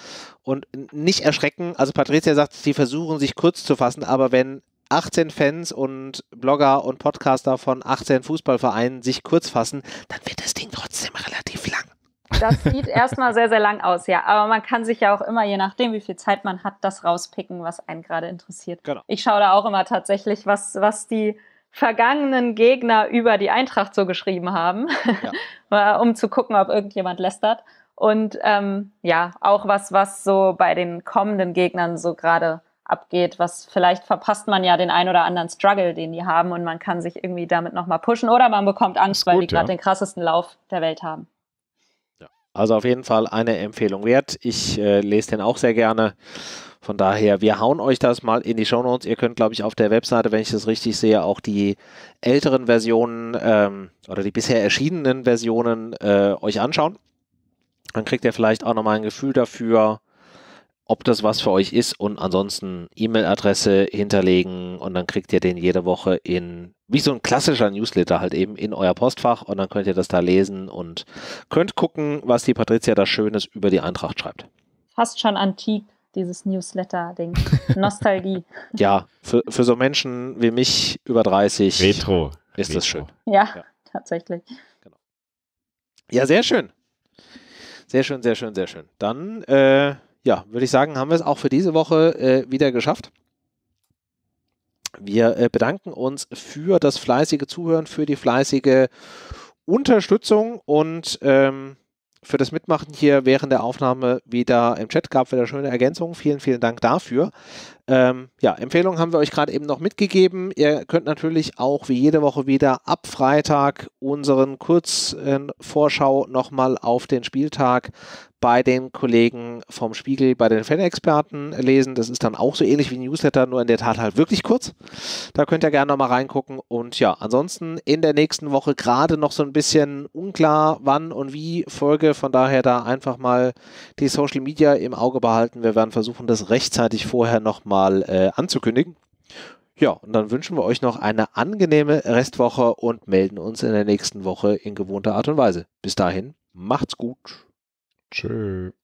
Und nicht erschrecken, also Patricia sagt, sie versuchen sich kurz zu fassen, aber wenn 18 Fans und Blogger und Podcaster von 18 Fußballvereinen sich kurz fassen, dann wird das Ding trotzdem relativ lang. Das sieht erstmal sehr, sehr lang aus, ja. Aber man kann sich ja auch immer, je nachdem, wie viel Zeit man hat, das rauspicken, was einen gerade interessiert. Genau. Ich schaue da auch immer tatsächlich, was, was die vergangenen Gegner über die Eintracht so geschrieben haben, ja. <laughs> um zu gucken, ob irgendjemand lästert. Und ähm, ja, auch was, was so bei den kommenden Gegnern so gerade abgeht, was vielleicht verpasst man ja den ein oder anderen Struggle, den die haben und man kann sich irgendwie damit nochmal pushen oder man bekommt Angst, gut, weil die gerade ja. den krassesten Lauf der Welt haben. Also auf jeden Fall eine Empfehlung wert. Ich äh, lese den auch sehr gerne von daher, wir hauen euch das mal in die Shownotes. Ihr könnt, glaube ich, auf der Webseite, wenn ich das richtig sehe, auch die älteren Versionen ähm, oder die bisher erschienenen Versionen äh, euch anschauen. Dann kriegt ihr vielleicht auch nochmal ein Gefühl dafür, ob das was für euch ist. Und ansonsten E-Mail-Adresse hinterlegen und dann kriegt ihr den jede Woche in, wie so ein klassischer Newsletter halt eben, in euer Postfach. Und dann könnt ihr das da lesen und könnt gucken, was die Patricia da Schönes über die Eintracht schreibt. Fast schon antik dieses Newsletter-Ding. <laughs> Nostalgie. ja, für, für so Menschen wie mich über 30. Retro. Ist Retro. das schön. Ja, ja. tatsächlich. Genau. Ja, sehr schön. Sehr schön, sehr schön, sehr schön. Dann, äh, ja, würde ich sagen, haben wir es auch für diese Woche äh, wieder geschafft. Wir äh, bedanken uns für das fleißige Zuhören, für die fleißige Unterstützung und ähm, für das Mitmachen hier während der Aufnahme wieder im Chat gab, wieder schöne Ergänzungen. Vielen, vielen Dank dafür. Ähm, ja, Empfehlungen haben wir euch gerade eben noch mitgegeben. Ihr könnt natürlich auch wie jede Woche wieder ab Freitag unseren Kurzvorschau äh, nochmal auf den Spieltag bei den Kollegen vom Spiegel, bei den Fan-Experten lesen. Das ist dann auch so ähnlich wie Newsletter, nur in der Tat halt wirklich kurz. Da könnt ihr gerne nochmal reingucken. Und ja, ansonsten in der nächsten Woche gerade noch so ein bisschen unklar, wann und wie Folge. Von daher da einfach mal die Social Media im Auge behalten. Wir werden versuchen, das rechtzeitig vorher nochmal äh, anzukündigen. Ja, und dann wünschen wir euch noch eine angenehme Restwoche und melden uns in der nächsten Woche in gewohnter Art und Weise. Bis dahin, macht's gut. Tschüss.